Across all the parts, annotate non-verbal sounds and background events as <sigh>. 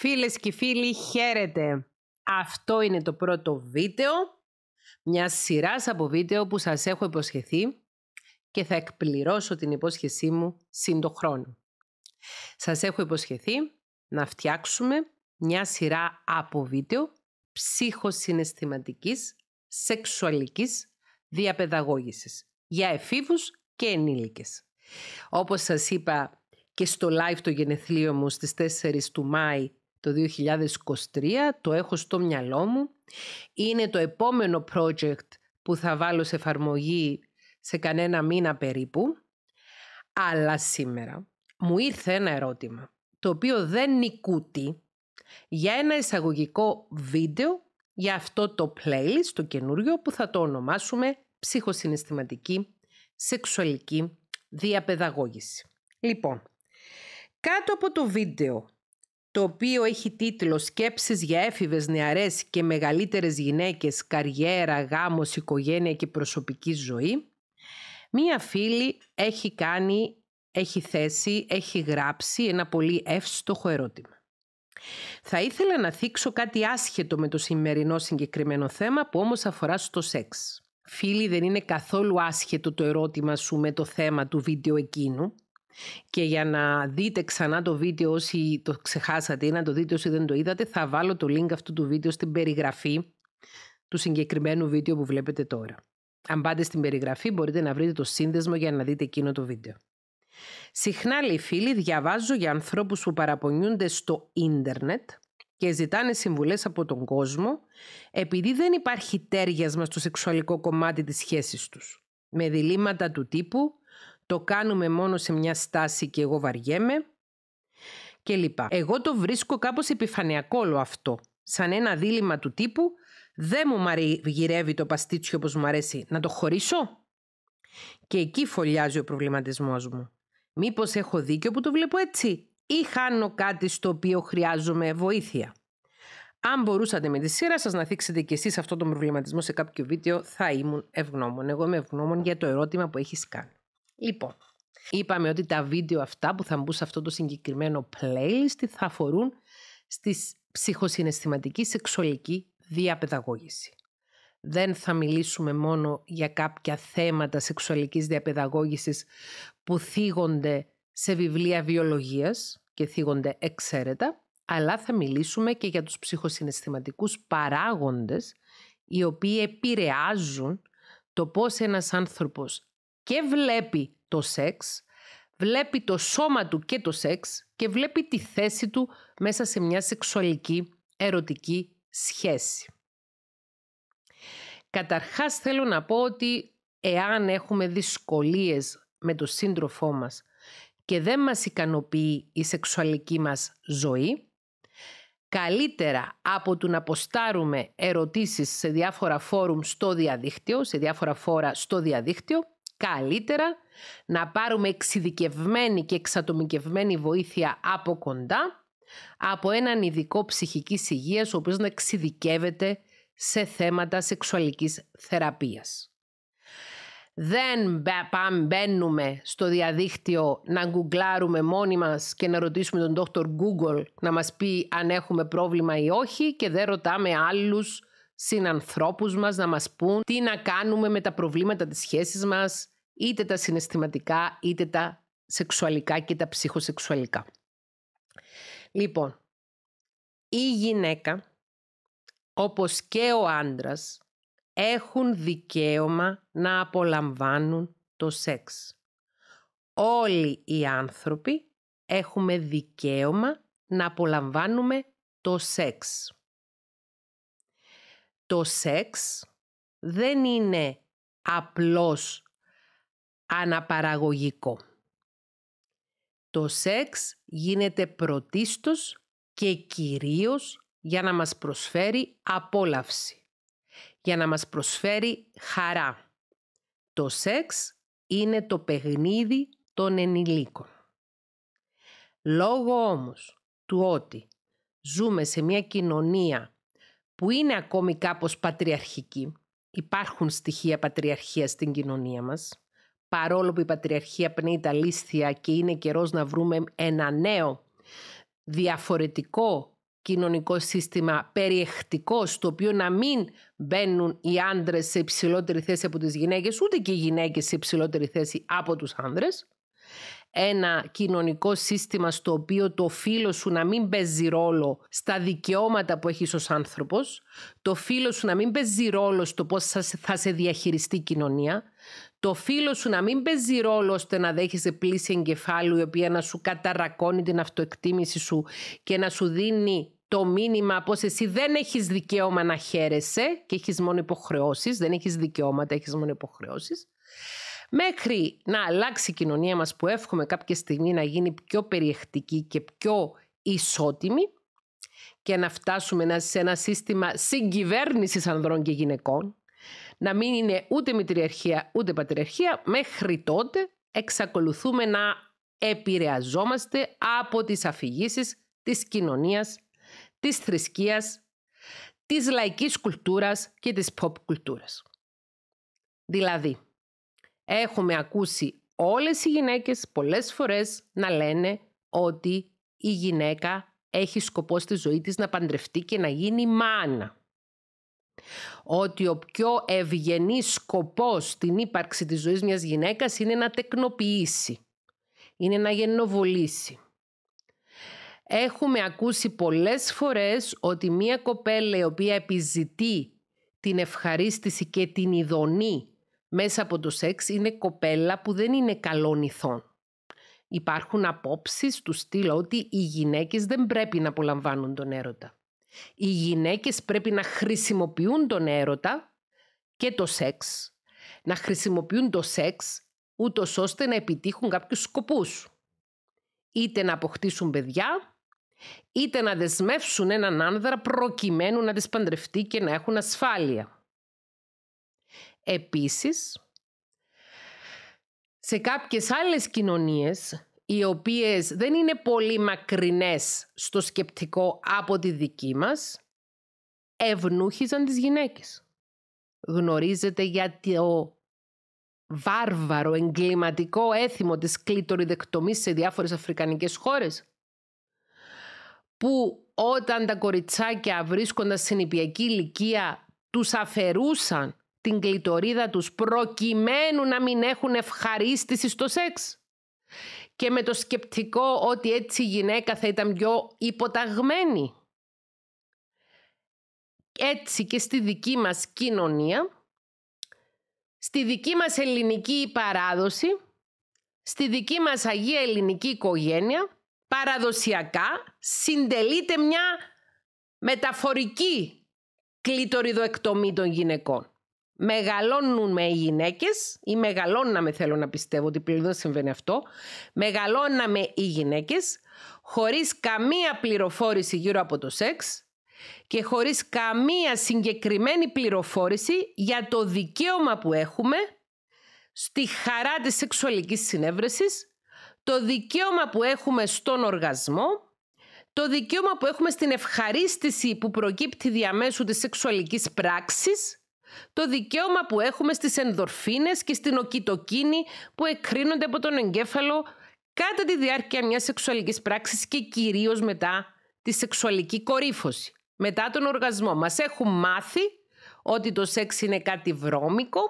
Φίλες και φίλοι, χαίρετε! Αυτό είναι το πρώτο βίντεο μια σειράς από βίντεο που σας έχω υποσχεθεί και θα εκπληρώσω την υπόσχεσή μου σύντο χρόνο. Σας έχω υποσχεθεί να φτιάξουμε μια σειρά από βίντεο ψυχοσυναισθηματικής, σεξουαλικής διαπαιδαγώγησης για εφήβους και ενήλικες. Όπως σας είπα και στο live το γενεθλίο μου στις 4 του Μάη το 2023, το έχω στο μυαλό μου. Είναι το επόμενο project που θα βάλω σε εφαρμογή σε κανένα μήνα περίπου. Αλλά σήμερα μου ήρθε ένα ερώτημα, το οποίο δεν νικούτη για ένα εισαγωγικό βίντεο για αυτό το playlist, το καινούριο, που θα το ονομάσουμε ψυχοσυναισθηματική σεξουαλική διαπαιδαγώγηση. Λοιπόν, κάτω από το βίντεο το οποίο έχει τίτλο «Σκέψεις για έφηβες νεαρές και μεγαλύτερες γυναίκες, καριέρα, γάμος, οικογένεια και προσωπική ζωή», μία φίλη έχει κάνει, έχει θέσει, έχει γράψει ένα πολύ εύστοχο ερώτημα. Θα ήθελα να θίξω κάτι άσχετο με το σημερινό συγκεκριμένο θέμα που όμως αφορά στο σεξ. Φίλοι, δεν είναι καθόλου άσχετο το ερώτημα σου με το θέμα του βίντεο εκείνου. Και για να δείτε ξανά το βίντεο όσοι το ξεχάσατε ή να το δείτε όσοι δεν το είδατε, θα βάλω το link αυτού του βίντεο στην περιγραφή του συγκεκριμένου βίντεο που βλέπετε τώρα. Αν πάτε στην περιγραφή μπορείτε να βρείτε το σύνδεσμο για να δείτε εκείνο το βίντεο. Συχνά, λέει φίλοι, διαβάζω για ανθρώπους που παραπονιούνται στο ίντερνετ και ζητάνε συμβουλές από τον κόσμο επειδή δεν υπάρχει τέριασμα στο σεξουαλικό κομμάτι της σχέσης τους. Με διλήμματα του τύπου το κάνουμε μόνο σε μια στάση και εγώ βαριέμαι και λοιπά. Εγώ το βρίσκω κάπως επιφανειακό όλο αυτό, σαν ένα δίλημα του τύπου δεν μου γυρεύει το παστίτσιο όπως μου αρέσει, να το χωρίσω. Και εκεί φωλιάζει ο προβληματισμός μου. Μήπως έχω δίκιο που το βλέπω έτσι ή χάνω κάτι στο οποίο χρειάζομαι βοήθεια. Αν μπορούσατε με τη σειρά σας να θίξετε και εσείς αυτόν τον προβληματισμό σε κάποιο βίντεο, θα ήμουν ευγνώμων. Εγώ είμαι ευγνώμων για το ερώτημα που έχεις κάνει. Λοιπόν, είπαμε ότι τα βίντεο αυτά που θα μπουν σε αυτό το συγκεκριμένο playlist θα αφορούν στη ψυχοσυναισθηματική σεξουαλική διαπαιδαγώγηση. Δεν θα μιλήσουμε μόνο για κάποια θέματα σεξουαλικής διαπαιδαγώγησης που θίγονται σε βιβλία βιολογίας και θίγονται εξαίρετα, αλλά θα μιλήσουμε και για τους ψυχοσυναισθηματικούς παράγοντες οι οποίοι επηρεάζουν το πώς ένας άνθρωπος και βλέπει το σεξ, βλέπει το σώμα του και το σεξ και βλέπει τη θέση του μέσα σε μια σεξουαλική ερωτική σχέση. Καταρχάς θέλω να πω ότι εάν έχουμε δυσκολίες με το σύντροφό μας και δεν μας ικανοποιεί η σεξουαλική μας ζωή, καλύτερα από το να αποστάρουμε ερωτήσεις σε διάφορα φόρουμ στο διαδίκτυο, σε διάφορα φόρα στο διαδίκτυο, Καλύτερα να πάρουμε εξειδικευμένη και εξατομικευμένη βοήθεια από κοντά από έναν ειδικό ψυχικής υγείας ο οποίος να εξειδικεύεται σε θέματα σεξουαλικής θεραπείας. Δεν μπαίνουμε στο διαδίκτυο να γκουγκλάρουμε μόνοι μας και να ρωτήσουμε τον Dr. Google να μας πει αν έχουμε πρόβλημα ή όχι και δεν ρωτάμε άλλους συνανθρώπους μας να μας πούν τι να κάνουμε με τα προβλήματα της σχέσης μας, είτε τα συναισθηματικά, είτε τα σεξουαλικά και τα ψυχοσεξουαλικά. Λοιπόν, η γυναίκα, όπως και ο άντρας, έχουν δικαίωμα να απολαμβάνουν το σεξ. Όλοι οι άνθρωποι έχουμε δικαίωμα να απολαμβάνουμε το σεξ το σεξ δεν είναι απλώς αναπαραγωγικό. Το σεξ γίνεται πρωτίστως και κυρίως για να μας προσφέρει απόλαυση, για να μας προσφέρει χαρά. Το σεξ είναι το παιχνίδι των ενηλίκων. Λόγω όμως του ότι ζούμε σε μια κοινωνία που είναι ακόμη κάπως πατριαρχική. Υπάρχουν στοιχεία πατριαρχία στην κοινωνία μας, παρόλο που η πατριαρχία πνέει τα λίσθια και είναι καιρός να βρούμε ένα νέο διαφορετικό κοινωνικό σύστημα περιεχτικό στο οποίο να μην μπαίνουν οι άντρες σε υψηλότερη θέση από τις γυναίκες ούτε και οι γυναίκες σε υψηλότερη θέση από τους άντρες ένα κοινωνικό σύστημα στο οποίο το φίλο σου να μην παίζει ρόλο στα δικαιώματα που έχεις ως άνθρωπος, το φίλο σου να μην παίζει ρόλο στο πώς θα σε διαχειριστεί η κοινωνία, το φίλο σου να μην παίζει ρόλο ώστε να δέχεσαι πλήση εγκεφάλου η οποία να σου καταρακώνει την αυτοεκτίμηση σου και να σου δίνει το μήνυμα πως εσύ δεν έχεις δικαίωμα να χαίρεσαι και έχεις μόνο υποχρεώσεις, δεν έχεις δικαιώματα, έχεις μόνο υποχρεώσεις. Μέχρι να αλλάξει η κοινωνία μας που εύχομαι κάποια στιγμή να γίνει πιο περιεκτική και πιο ισότιμη και να φτάσουμε σε ένα σύστημα συγκυβέρνησης ανδρών και γυναικών, να μην είναι ούτε μητριαρχία ούτε πατριαρχία, μέχρι τότε εξακολουθούμε να επηρεαζόμαστε από τις αφηγήσεις της κοινωνίας, της θρησκείας, της λαϊκής κουλτούρας και της pop κουλτούρας. Δηλαδή, Έχουμε ακούσει όλες οι γυναίκες πολλές φορές να λένε ότι η γυναίκα έχει σκοπό στη ζωή της να παντρευτεί και να γίνει μάνα. Ότι ο πιο ευγενής σκοπός στην ύπαρξη της ζωής μιας γυναίκας είναι να τεκνοποιήσει, είναι να γεννοβολήσει. Έχουμε ακούσει πολλές φορές ότι μια κοπέλα η οποία επιζητεί την ευχαρίστηση και την ειδονή μέσα από το σεξ είναι κοπέλα που δεν είναι καλών ηθών. Υπάρχουν απόψεις του στυλ ότι οι γυναίκες δεν πρέπει να απολαμβάνουν τον έρωτα. Οι γυναίκες πρέπει να χρησιμοποιούν τον έρωτα και το σεξ. Να χρησιμοποιούν το σεξ ούτως ώστε να επιτύχουν κάποιους σκοπούς. Είτε να αποκτήσουν παιδιά, είτε να δεσμεύσουν έναν άνδρα προκειμένου να τις παντρευτεί και να έχουν ασφάλεια. Επίσης, σε κάποιες άλλες κοινωνίες, οι οποίες δεν είναι πολύ μακρινές στο σκεπτικό από τη δική μας, ευνούχιζαν τις γυναίκες. Γνωρίζετε για το βάρβαρο εγκληματικό έθιμο της κλειτοριδεκτομής σε διάφορες αφρικανικές χώρες που όταν τα κοριτσάκια βρίσκονταν στην υπιακή ηλικία τους αφαιρούσαν την κλειτορίδα τους προκειμένου να μην έχουν ευχαρίστηση στο σεξ. Και με το σκεπτικό ότι έτσι η γυναίκα θα ήταν πιο υποταγμένη. Έτσι και στη δική μας κοινωνία, στη δική μας ελληνική παράδοση, στη δική μας Αγία Ελληνική Οικογένεια, παραδοσιακά συντελείται μια μεταφορική κλειτοριδοεκτομή των γυναικών μεγαλώνουμε οι γυναίκες ή μεγαλώναμε θέλω να πιστεύω ότι πλέον συμβαίνει αυτό μεγαλώναμε οι γυναίκες χωρίς καμία πληροφόρηση γύρω από το σεξ και χωρίς καμία συγκεκριμένη πληροφόρηση για το δικαίωμα που έχουμε στη χαρά της σεξουαλικής συνέβρεσης, το δικαίωμα που έχουμε στον οργασμό, το δικαίωμα που έχουμε στην ευχαρίστηση που προκύπτει διαμέσου της σεξουαλικής πράξης το δικαίωμα που έχουμε στις ενδορφίνες και στην οκυτοκίνη που εκρίνονται από τον εγκέφαλο κατά τη διάρκεια μιας σεξουαλικής πράξης και κυρίως μετά τη σεξουαλική κορύφωση. Μετά τον οργασμό μας έχουν μάθει ότι το σεξ είναι κάτι βρώμικο,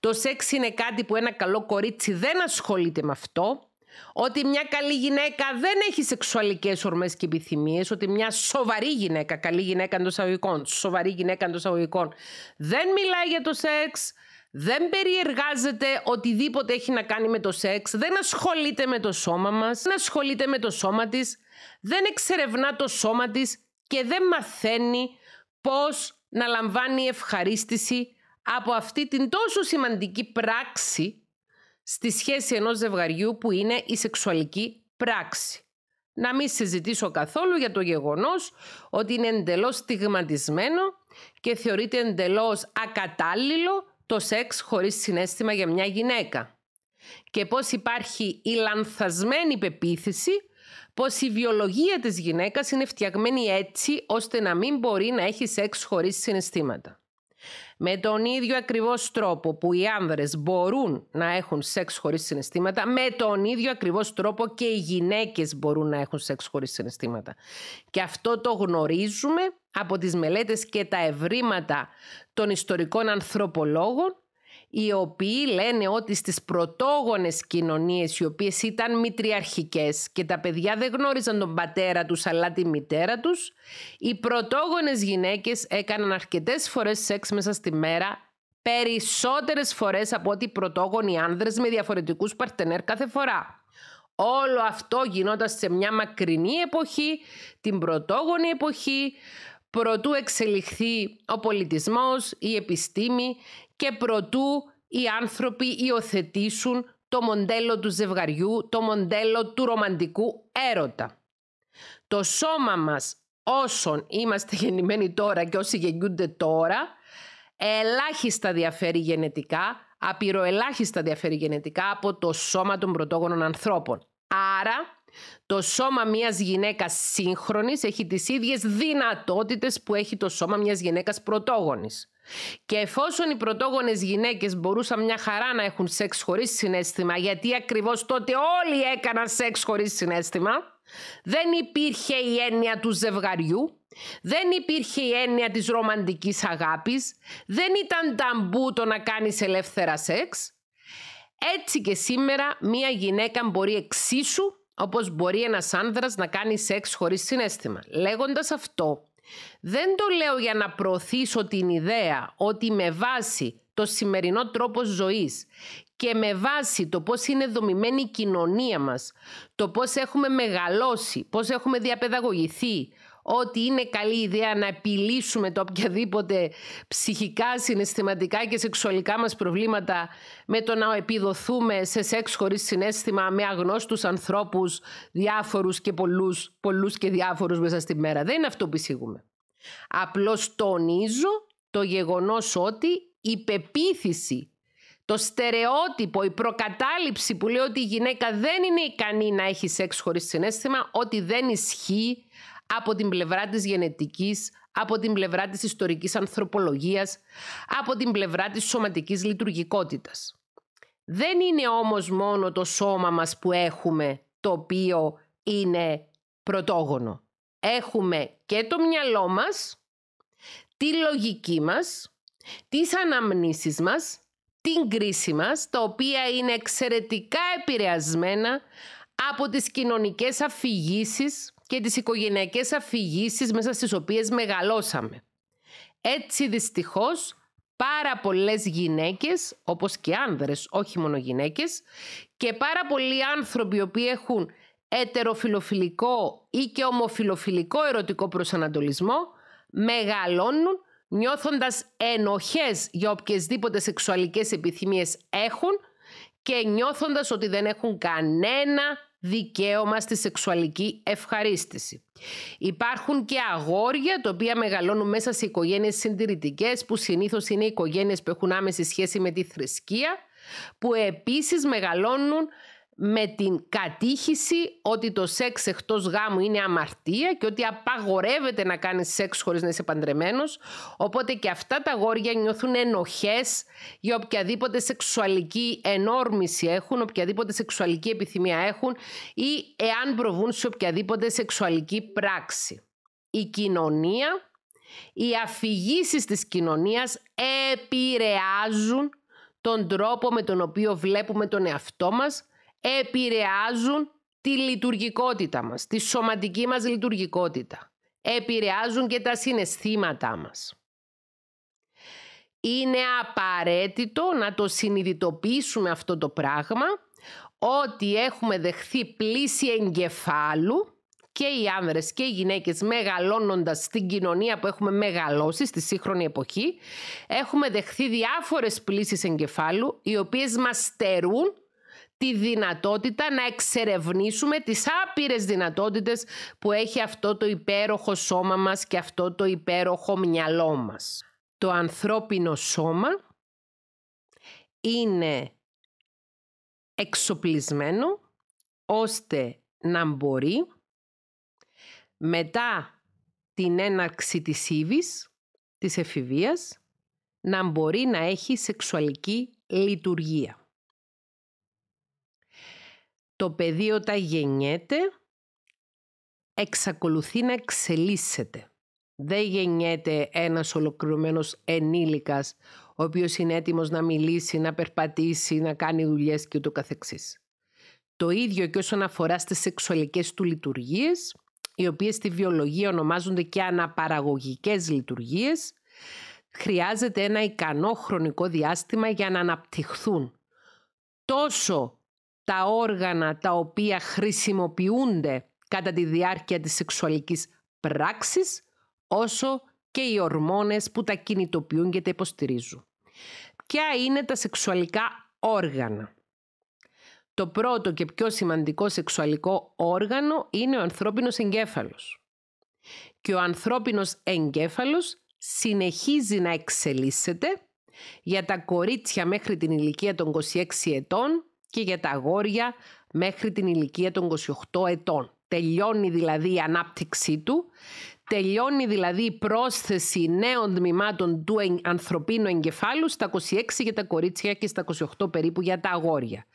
το σεξ είναι κάτι που ένα καλό κορίτσι δεν ασχολείται με αυτό, ότι μια καλή γυναίκα δεν έχει σεξουαλικές ορμές και επιθυμίες, ότι μια σοβαρή γυναίκα, καλή γυναίκα εντός αγωγικών, σοβαρή γυναίκα εντός αγωγικών, δεν μιλάει για το σεξ, δεν περιεργάζεται οτιδήποτε έχει να κάνει με το σεξ, δεν ασχολείται με το σώμα μας, δεν ασχολείται με το σώμα της, δεν εξερευνά το σώμα της και δεν μαθαίνει πώς να λαμβάνει ευχαρίστηση από αυτή την τόσο σημαντική πράξη στη σχέση ενός ζευγαριού που είναι η σεξουαλική πράξη. Να μην συζητήσω καθόλου για το γεγονός ότι είναι εντελώς στιγματισμένο και θεωρείται εντελώς ακατάλληλο το σεξ χωρίς συνέστημα για μια γυναίκα. Και πώς υπάρχει η λανθασμένη πεποίθηση πως η βιολογία της γυναίκας είναι φτιαγμένη έτσι ώστε να μην μπορεί να έχει σεξ χωρίς συναισθήματα. Με τον ίδιο ακριβώς τρόπο που οι άνδρες μπορούν να έχουν σεξ χωρίς συναισθήματα, με τον ίδιο ακριβώς τρόπο και οι γυναίκες μπορούν να έχουν σεξ χωρίς συναισθήματα. Και αυτό το γνωρίζουμε από τις μελέτες και τα ευρήματα των ιστορικών ανθρωπολόγων οι οποίοι λένε ότι στις πρωτόγονες κοινωνίες οι οποίες ήταν μητριαρχικές και τα παιδιά δεν γνώριζαν τον πατέρα τους αλλά τη μητέρα τους, οι πρωτόγονες γυναίκες έκαναν αρκετές φορές σεξ μέσα στη μέρα, περισσότερες φορές από ότι οι πρωτόγονοι άνδρες με διαφορετικούς παρτενέρ κάθε φορά. Όλο αυτό γινόταν σε μια μακρινή εποχή, την πρωτόγονη εποχή, προτού εξελιχθεί ο πολιτισμός, η επιστήμη και προτού οι άνθρωποι υιοθετήσουν το μοντέλο του ζευγαριού, το μοντέλο του ρομαντικού έρωτα. Το σώμα μας όσων είμαστε γεννημένοι τώρα και όσοι γεννιούνται τώρα, ελάχιστα διαφέρει γενετικά, απειροελάχιστα διαφέρει γενετικά από το σώμα των πρωτόγονων ανθρώπων. Άρα το σώμα μιας γυναίκας σύγχρονης έχει τις ίδιες δυνατότητες που έχει το σώμα μιας γυναίκας πρωτόγονης. Και εφόσον οι πρωτόγονες γυναίκες μπορούσαν μια χαρά να έχουν σεξ χωρίς συνέστημα, γιατί ακριβώς τότε όλοι έκαναν σεξ χωρίς συνέστημα, δεν υπήρχε η έννοια του ζευγαριού, δεν υπήρχε η έννοια της ρομαντικής αγάπης, δεν ήταν ταμπού το να κάνεις ελεύθερα σεξ. Έτσι και σήμερα μια γυναίκα μπορεί εξίσου Όπως μπορεί ένας άνδρας να κάνει σεξ χωρίς συνέστημα. Λέγοντας αυτό, δεν το λέω για να προωθήσω την ιδέα ότι με βάση το σημερινό τρόπο ζωής και με βάση το πώς είναι δομημένη η κοινωνία μας, το πώς έχουμε μεγαλώσει, πώς έχουμε διαπαιδαγωγηθεί, ότι είναι καλή ιδέα να επιλύσουμε το οποιαδήποτε ψυχικά, συναισθηματικά και σεξουαλικά μας προβλήματα με το να επιδοθούμε σε σεξ χωρίς συνέστημα με αγνώστους ανθρώπους, διάφορους και πολλούς, πολλούς και διάφορους μέσα στη μέρα. Δεν είναι αυτό που εισηγούμε. Απλώς τονίζω το γεγονός ότι η πεποίθηση το στερεότυπο, η προκατάληψη που λέει ότι η γυναίκα δεν είναι ικανή να έχει σεξ χωρίς συνέστημα, ότι δεν ισχύει από την πλευρά της γενετικής, από την πλευρά της ιστορικής ανθρωπολογίας, από την πλευρά της σωματικής λειτουργικότητας. Δεν είναι όμως μόνο το σώμα μας που έχουμε το οποίο είναι πρωτόγονο. Έχουμε και το μυαλό μας, τη λογική μας, τις αναμνήσεις μας, την κρίση μας, τα οποία είναι εξαιρετικά επηρεασμένα από τις κοινωνικές αφηγήσεις και τις οικογενειακές αφηγήσεις μέσα στις οποίες μεγαλώσαμε. Έτσι δυστυχώς πάρα πολλές γυναίκες, όπως και άνδρες, όχι μόνο γυναίκες, και πάρα πολλοί άνθρωποι οι οποίοι έχουν ετεροφιλοφιλικό ή και ομοφιλοφιλικό ερωτικό προσανατολισμό, μεγαλώνουν νιώθοντας ενοχές για οποιασδήποτε σεξουαλικές επιθυμίες έχουν και νιώθοντας ότι δεν έχουν κανένα δικαίωμα στη σεξουαλική ευχαρίστηση. Υπάρχουν και αγόρια τα οποία μεγαλώνουν μέσα σε οικογένειες συντηρητικές που συνήθως είναι οικογένειες που έχουν άμεση σχέση με τη θρησκεία που επίσης μεγαλώνουν με την κατήχηση ότι το σεξ εκτός γάμου είναι αμαρτία και ότι απαγορεύεται να κάνεις σεξ χωρίς να είσαι παντρεμένος. Οπότε και αυτά τα γόρια νιώθουν ενοχές για οποιαδήποτε σεξουαλική ενόρμηση έχουν, οποιαδήποτε σεξουαλική επιθυμία έχουν ή εάν προβούν σε οποιαδήποτε σεξουαλική πράξη. Η κοινωνία, οι αφηγήσεις της κοινωνίας επηρεάζουν τον τρόπο με τον οποίο βλέπουμε τον εαυτό μας επηρεάζουν τη λειτουργικότητα μας, τη σωματική μας λειτουργικότητα. Επηρεάζουν και τα συναισθήματά μας. Είναι απαραίτητο να το συνειδητοποιήσουμε αυτό το πράγμα, ότι έχουμε δεχθεί πλήση εγκεφάλου και οι άνδρες και οι γυναίκες μεγαλώνοντας στην κοινωνία που έχουμε μεγαλώσει στη σύγχρονη εποχή, έχουμε δεχθεί διάφορες πλήσεις εγκεφάλου οι οποίες μας στερούν τη δυνατότητα να εξερευνήσουμε τις άπειρες δυνατότητες που έχει αυτό το υπέροχο σώμα μας και αυτό το υπέροχο μυαλό μας. Το ανθρώπινο σώμα είναι εξοπλισμένο ώστε να μπορεί μετά την έναρξη της ύβης, της εφηβείας, να μπορεί να έχει σεξουαλική λειτουργία το παιδί όταν γεννιέται εξακολουθεί να εξελίσσεται. Δεν γεννιέται ένας ολοκληρωμένος ενήλικας ο οποίος είναι έτοιμος να μιλήσει, να περπατήσει, να κάνει δουλειές και ούτω καθεξής. Το ίδιο και όσον αφορά στις σεξουαλικές του λειτουργίες, οι οποίες στη βιολογία ονομάζονται και αναπαραγωγικές λειτουργίες, χρειάζεται ένα ικανό χρονικό διάστημα για να αναπτυχθούν τόσο τα όργανα τα οποία χρησιμοποιούνται κατά τη διάρκεια της σεξουαλικής πράξης, όσο και οι ορμόνες που τα κινητοποιούν και τα υποστηρίζουν. Ποια είναι τα σεξουαλικά όργανα. Το πρώτο και πιο σημαντικό σεξουαλικό όργανο είναι ο ανθρώπινος εγκέφαλος. Και ο ανθρώπινος εγκέφαλος συνεχίζει να εξελίσσεται για τα κορίτσια μέχρι την ηλικία των 26 ετών και για τα αγόρια μέχρι την ηλικία των 28 ετών. Τελειώνει δηλαδή η ανάπτυξή του, τελειώνει δηλαδή η πρόσθεση νέων τμήματων του ανθρωπίνου εγκεφάλου στα 26 για τα κορίτσια και στα 28 περίπου για τα αγόρια.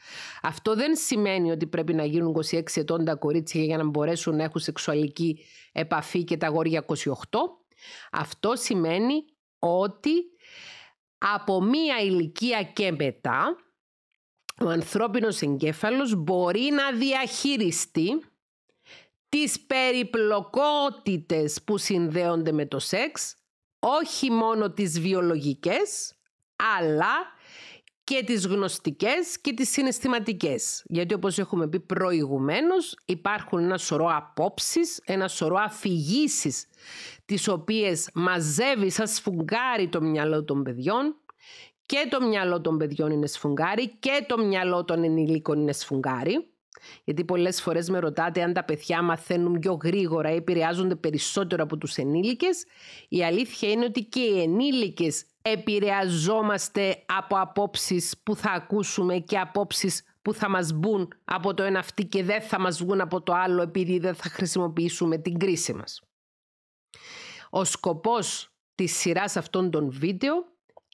Αυτό δεν σημαίνει ότι πρέπει να γίνουν 26 ετών τα κορίτσια για να μπορέσουν να έχουν σεξουαλική επαφή και τα αγόρια 28. Αυτό σημαίνει ότι από μία ηλικία και μετά ο ανθρώπινος εγκέφαλος μπορεί να διαχειριστεί τις περιπλοκότητες που συνδέονται με το σεξ, όχι μόνο τις βιολογικές, αλλά και τις γνωστικές και τις συναισθηματικές. Γιατί όπως έχουμε πει προηγουμένως υπάρχουν ένα σωρό απόψεις, ένα σωρό αφηγήσεις τις οποίες μαζεύει σαν σφουγγάρι το μυαλό των παιδιών και το μυαλό των παιδιών είναι σφουγγάρι και το μυαλό των ενηλίκων είναι σφουγγάρι. Γιατί πολλές φορές με ρωτάτε αν τα παιδιά μαθαίνουν πιο γρήγορα ή επηρεάζονται περισσότερο από τους ενήλικες. Η αλήθεια είναι ότι και οι ενήλικες επηρεαζόμαστε από απόψεις που θα ακούσουμε και απόψεις που θα μας μπουν από το ένα αυτή και δεν θα μας βγουν από το άλλο επειδή δεν θα χρησιμοποιήσουμε την κρίση μας. Ο σκοπός της σειράς αυτών των βίντεο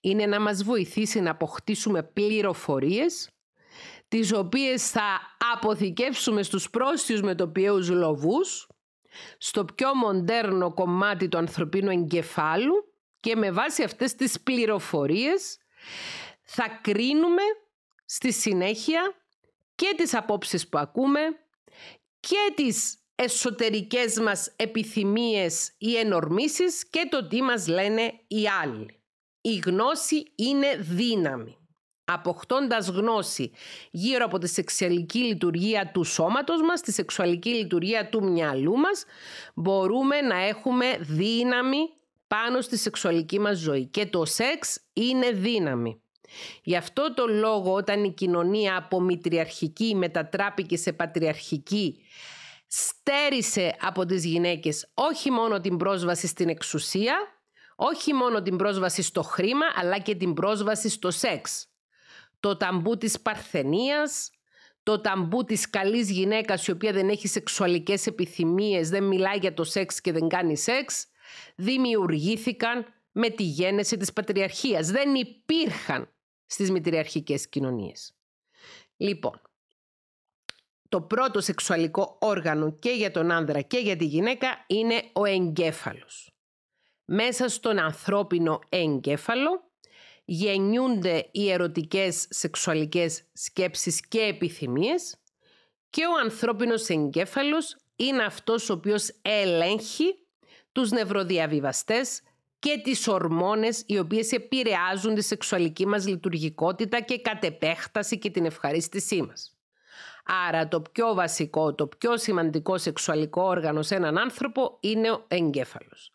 είναι να μας βοηθήσει να αποκτήσουμε πληροφορίες τις οποίες θα αποθηκεύσουμε στους πρόσθιους μετοπιαίους λοβούς στο πιο μοντέρνο κομμάτι του ανθρωπίνου εγκεφάλου και με βάση αυτές τις πληροφορίες θα κρίνουμε στη συνέχεια και τις απόψεις που ακούμε και τις εσωτερικές μας επιθυμίες ή ενορμήσεις και το τι μας λένε οι άλλοι. Η γνώση είναι δύναμη. Αποκτώντας γνώση γύρω από τη σεξουαλική λειτουργία του σώματος μας, τη σεξουαλική λειτουργία του μυαλού μας, μπορούμε να έχουμε δύναμη πάνω στη σεξουαλική μας ζωή. Και το σεξ είναι δύναμη. Γι' αυτό το λόγο όταν η κοινωνία από μητριαρχική μετατράπηκε σε πατριαρχική στέρισε από τις γυναίκες όχι μόνο την πρόσβαση στην εξουσία όχι μόνο την πρόσβαση στο χρήμα, αλλά και την πρόσβαση στο σεξ. Το ταμπού της παρθενίας, το ταμπού της καλής γυναίκας η οποία δεν έχει σεξουαλικές επιθυμίες, δεν μιλάει για το σεξ και δεν κάνει σεξ, δημιουργήθηκαν με τη γένεση της πατριαρχίας. Δεν υπήρχαν στις μητριαρχικές κοινωνίες. Λοιπόν, το πρώτο σεξουαλικό όργανο και για τον άνδρα και για τη γυναίκα είναι ο εγκέφαλος μέσα στον ανθρώπινο εγκέφαλο γεννιούνται οι ερωτικές σεξουαλικές σκέψεις και επιθυμίες και ο ανθρώπινος εγκέφαλος είναι αυτός ο οποίος ελέγχει τους νευροδιαβιβαστές και τις ορμόνες οι οποίες επηρεάζουν τη σεξουαλική μας λειτουργικότητα και κατ' και την ευχαρίστησή μας. Άρα το πιο βασικό, το πιο σημαντικό σεξουαλικό όργανο σε έναν άνθρωπο είναι ο εγκέφαλος.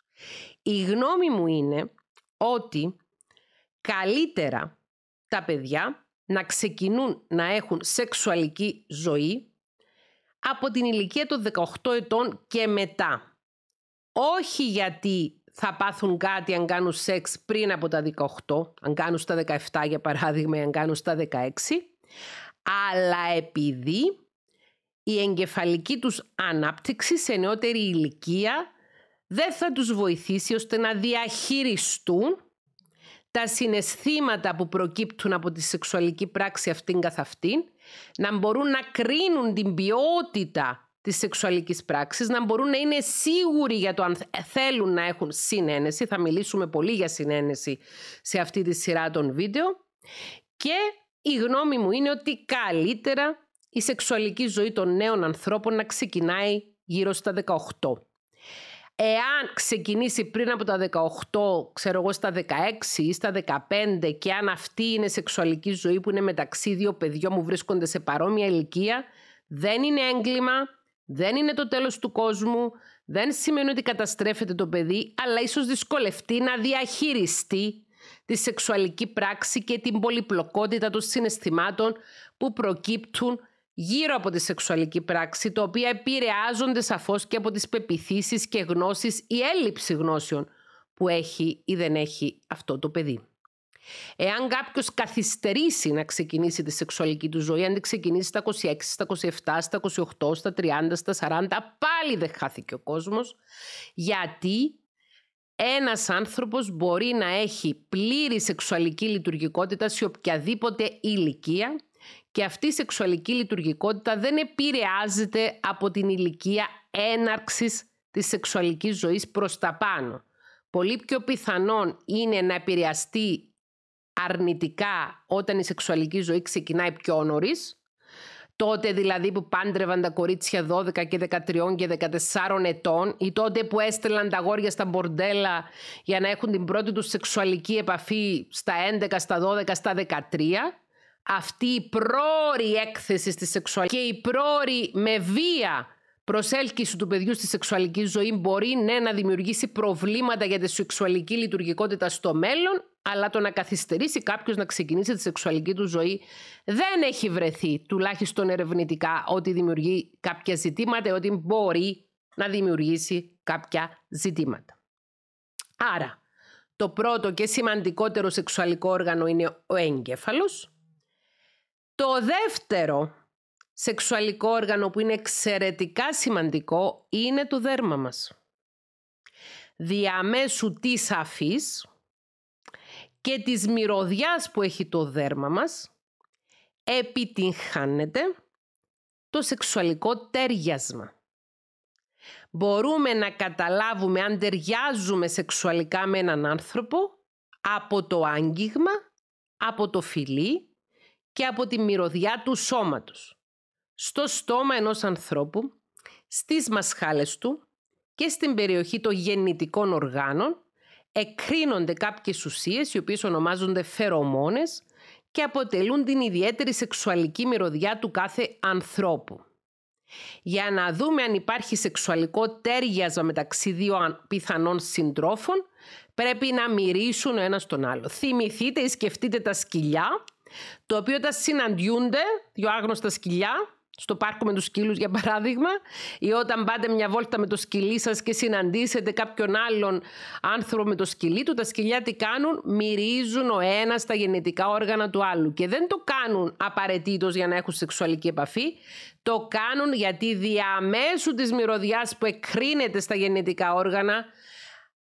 Η γνώμη μου είναι ότι καλύτερα τα παιδιά να ξεκινούν να έχουν σεξουαλική ζωή από την ηλικία των 18 ετών και μετά. Όχι γιατί θα πάθουν κάτι αν κάνουν σεξ πριν από τα 18, αν κάνουν στα 17 για παράδειγμα αν κάνουν στα 16, αλλά επειδή η εγκεφαλική τους ανάπτυξη σε νεότερη ηλικία δεν θα τους βοηθήσει ώστε να διαχειριστούν τα συναισθήματα που προκύπτουν από τη σεξουαλική πράξη αυτήν καθ' αυτήν, να μπορούν να κρίνουν την ποιότητα της σεξουαλικής πράξης, να μπορούν να είναι σίγουροι για το αν θέλουν να έχουν συνένεση, θα μιλήσουμε πολύ για συνένεση σε αυτή τη σειρά των βίντεο, και η γνώμη μου είναι ότι καλύτερα η σεξουαλική ζωή των νέων ανθρώπων να ξεκινάει γύρω στα 18. Εάν ξεκινήσει πριν από τα 18, ξέρω εγώ, στα 16 ή στα 15 και αν αυτή είναι σεξουαλική ζωή που είναι μεταξύ δύο παιδιών μου βρίσκονται σε παρόμοια ηλικία, δεν είναι έγκλημα, δεν είναι το τέλος του κόσμου, δεν σημαίνει ότι καταστρέφεται το παιδί, αλλά ίσως δυσκολευτεί να διαχειριστεί τη σεξουαλική πράξη και την πολυπλοκότητα των συναισθημάτων που προκύπτουν γύρω από τη σεξουαλική πράξη, τα οποία επηρεάζονται σαφώς και από τις πεπιθήσεις και γνώσεις ή έλλειψη γνώσεων που έχει ή δεν έχει αυτό το παιδί. Εάν κάποιος καθυστερήσει να ξεκινήσει τη σεξουαλική του ζωή, αν δεν ξεκινήσει στα 26, στα 27, στα 28, στα 30, στα 40, πάλι δεν χάθηκε ο κόσμος. Γιατί ένας άνθρωπος μπορεί να έχει πλήρη σεξουαλική λειτουργικότητα σε οποιαδήποτε ηλικία και αυτή η σεξουαλική λειτουργικότητα δεν επηρεάζεται από την ηλικία έναρξης της σεξουαλικής ζωής προς τα πάνω. Πολύ πιο πιθανόν είναι να επηρεαστεί αρνητικά όταν η σεξουαλική ζωή ξεκινάει πιο νωρίς, τότε δηλαδή που πάντρευαν τα κορίτσια 12 και 13 και 14 ετών ή τότε που έστελαν τα γόρια στα μπορντέλα για να έχουν την πρώτη τους σεξουαλική επαφή στα 11, στα 12, στα 13 αυτή η πρόορη έκθεση στη σεξουαλική και η πρόορη με βία προσέλκυση του παιδιού στη σεξουαλική ζωή μπορεί ναι να δημιουργήσει προβλήματα για τη σεξουαλική λειτουργικότητα στο μέλλον, αλλά το να καθυστερήσει κάποιος να ξεκινήσει τη σεξουαλική του ζωή δεν έχει βρεθεί τουλάχιστον ερευνητικά ότι δημιουργεί κάποια ζητήματα, ότι μπορεί να δημιουργήσει κάποια ζητήματα. Άρα, το πρώτο και σημαντικότερο σεξουαλικό όργανο είναι ο εγκέφαλος, το δεύτερο σεξουαλικό όργανο που είναι εξαιρετικά σημαντικό είναι το δέρμα μας. Διαμέσου της αφής και της μυρωδιάς που έχει το δέρμα μας επιτυγχάνεται το σεξουαλικό τέριασμα. Μπορούμε να καταλάβουμε αν ταιριάζουμε σεξουαλικά με έναν άνθρωπο από το άγγιγμα, από το φιλί και από τη μυρωδιά του σώματος, στο στόμα ενός ανθρώπου, στις μασχάλες του και στην περιοχή των γεννητικών οργάνων εκρίνονται κάποιες ουσίες οι οποίες ονομάζονται φερομόνες και αποτελούν την ιδιαίτερη σεξουαλική μυρωδιά του κάθε ανθρώπου. Για να δούμε αν υπάρχει σεξουαλικό τέριασμα μεταξύ δύο πιθανών συντρόφων, πρέπει να μυρίσουν ο ένας τον άλλο. Θυμηθείτε ή σκεφτείτε τα σκυλιά το οποίο όταν συναντιούνται, δύο άγνωστα σκυλιά, στο πάρκο με τους σκύλους για παράδειγμα ή όταν πάτε μια βόλτα με το σκυλί σας και συναντήσετε κάποιον άλλον άνθρωπο με το σκυλί του τα σκυλιά τι κάνουν, μυρίζουν ο ένας τα γενετικά όργανα του άλλου και δεν το κάνουν απαραίτητος για να έχουν σεξουαλική επαφή το κάνουν γιατί διαμέσου της μυρωδιάς που εκρίνεται στα γενετικά όργανα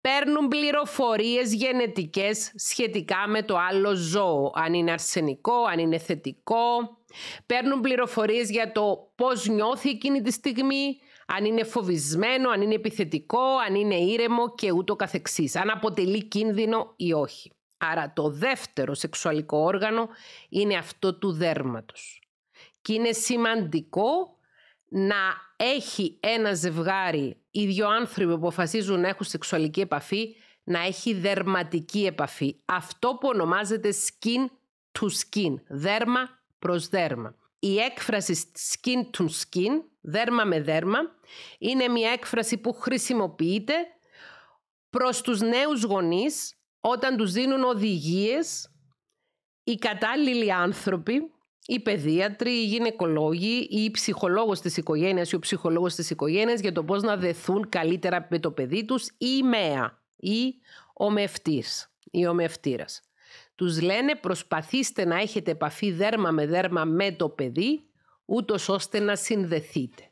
παίρνουν πληροφορίες γενετικές σχετικά με το άλλο ζώο, αν είναι αρσενικό, αν είναι θετικό, παίρνουν πληροφορίες για το πώς νιώθει εκείνη τη στιγμή, αν είναι φοβισμένο, αν είναι επιθετικό, αν είναι ήρεμο και ούτω καθεξής, αν αποτελεί κίνδυνο ή όχι. Άρα το δεύτερο σεξουαλικό όργανο είναι αυτό του δέρματος. Και είναι σημαντικό να έχει ένα ζευγάρι οι δύο άνθρωποι που αποφασίζουν να έχουν σεξουαλική επαφή να έχει δερματική επαφή. Αυτό που ονομάζεται skin to skin, δέρμα προς δέρμα. Η έκφραση skin to skin, δέρμα με δέρμα, είναι μια έκφραση που χρησιμοποιείται προς τους νέους γονείς όταν τους δίνουν οδηγίες οι κατάλληλοι άνθρωποι οι παιδίατροι, οι γυναικολόγοι, οι ψυχολόγος της οικογένειας ή ο ψυχολόγος της οικογένειας για το πώς να δεθούν καλύτερα με το παιδί τους ή η ΜΕΑ ή ο μευτή ή ο Τους λένε προσπαθήστε να έχετε επαφή δέρμα με δέρμα με το παιδί ούτως ώστε να συνδεθείτε.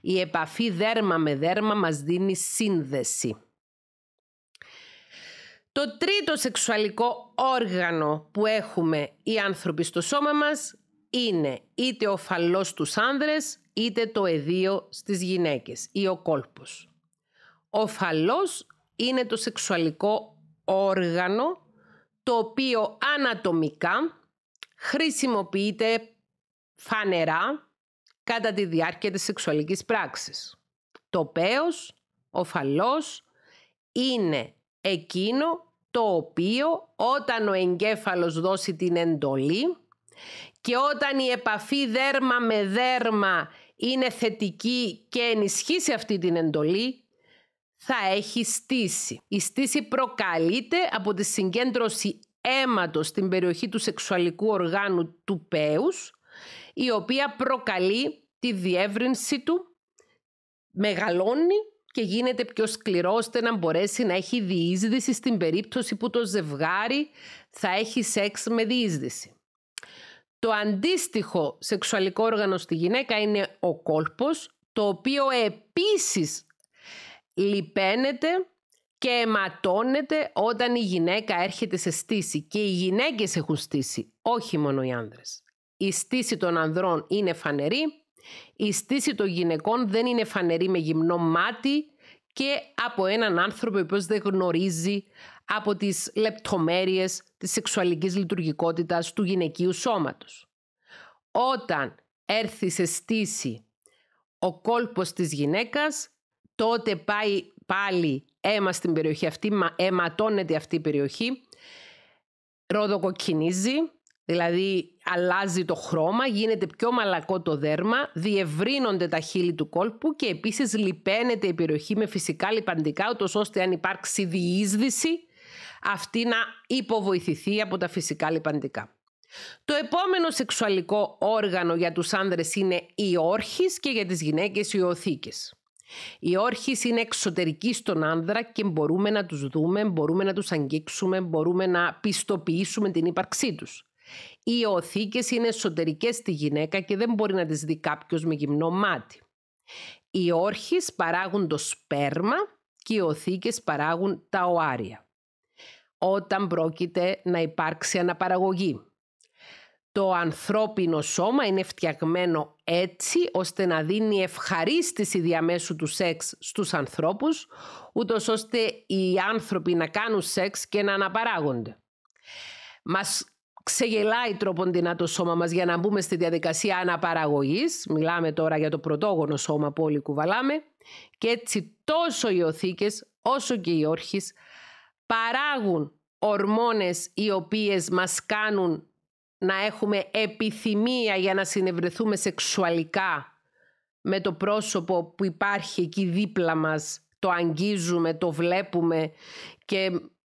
Η επαφή δέρμα με δέρμα μας δίνει σύνδεση. Το τρίτο σεξουαλικό όργανο που έχουμε οι άνθρωποι στο σώμα μας είναι είτε ο φαλός στους άνδρες, είτε το εδίο στις γυναίκες ή ο κόλπος. Ο φαλός είναι το σεξουαλικό όργανο το οποίο ανατομικά χρησιμοποιείται φανερά κατά τη διάρκεια της σεξουαλικής πράξης. Το πέος, ο φαλός, είναι εκείνο το οποίο όταν ο εγκέφαλος δώσει την εντολή και όταν η επαφή δέρμα με δέρμα είναι θετική και ενισχύσει αυτή την εντολή, θα έχει στήση. Η στήση προκαλείται από τη συγκέντρωση αίματος στην περιοχή του σεξουαλικού οργάνου του πέους, η οποία προκαλεί τη διεύρυνση του, μεγαλώνει και γίνεται πιο σκληρό ώστε να μπορέσει να έχει διείσδυση στην περίπτωση που το ζευγάρι θα έχει σεξ με διείσδυση. Το αντίστοιχο σεξουαλικό όργανο στη γυναίκα είναι ο κόλπος, το οποίο επίσης λιπαίνεται και αιματώνεται όταν η γυναίκα έρχεται σε στήση και οι γυναίκες έχουν στήσει, όχι μόνο οι άνδρες. Η στήση των ανδρών είναι φανερή, η στήση των γυναικών δεν είναι φανερή με γυμνό μάτι και από έναν άνθρωπο που δεν γνωρίζει από τις λεπτομέρειες της σεξουαλικής λειτουργικότητας του γυναικείου σώματος. Όταν έρθει σε στήση ο κόλπος της γυναίκας, τότε πάει πάλι αίμα στην περιοχή αυτή, αιματώνεται αυτή η περιοχή, ροδοκοκκινίζει, δηλαδή αλλάζει το χρώμα, γίνεται πιο μαλακό το δέρμα, διευρύνονται τα χείλη του κόλπου και επίσης λιπαίνεται η περιοχή με φυσικά λιπαντικά, ούτως ώστε αν υπάρξει διείσδυση αυτή να υποβοηθηθεί από τα φυσικά λιπαντικά. Το επόμενο σεξουαλικό όργανο για τους άνδρες είναι οι όρχης και για τις γυναίκες οι οθήκες. Οι όρχης είναι εξωτερικοί στον άνδρα και μπορούμε να τους δούμε, μπορούμε να τους αγγίξουμε, μπορούμε να πιστοποιήσουμε την ύπαρξή τους. Οι οθήκες είναι εσωτερικές στη γυναίκα και δεν μπορεί να τις δει κάποιος με γυμνό μάτι. Οι όρχης παράγουν το σπέρμα και οι οθήκες παράγουν τα οάρια όταν πρόκειται να υπάρξει αναπαραγωγή. Το ανθρώπινο σώμα είναι φτιαγμένο έτσι ώστε να δίνει ευχαρίστηση διαμέσου του σεξ στους ανθρώπους, ούτως ώστε οι άνθρωποι να κάνουν σεξ και να αναπαράγονται. Μας ξεγελάει τρόπον δυνατό το σώμα μας για να μπούμε στη διαδικασία αναπαραγωγής. Μιλάμε τώρα για το πρωτόγονο σώμα που όλοι κουβαλάμε. Και έτσι τόσο οι οθήκες όσο και οι όρχες παράγουν ορμόνες οι οποίες μας κάνουν να έχουμε επιθυμία για να συνευρεθούμε σεξουαλικά με το πρόσωπο που υπάρχει εκεί δίπλα μας, το αγγίζουμε, το βλέπουμε και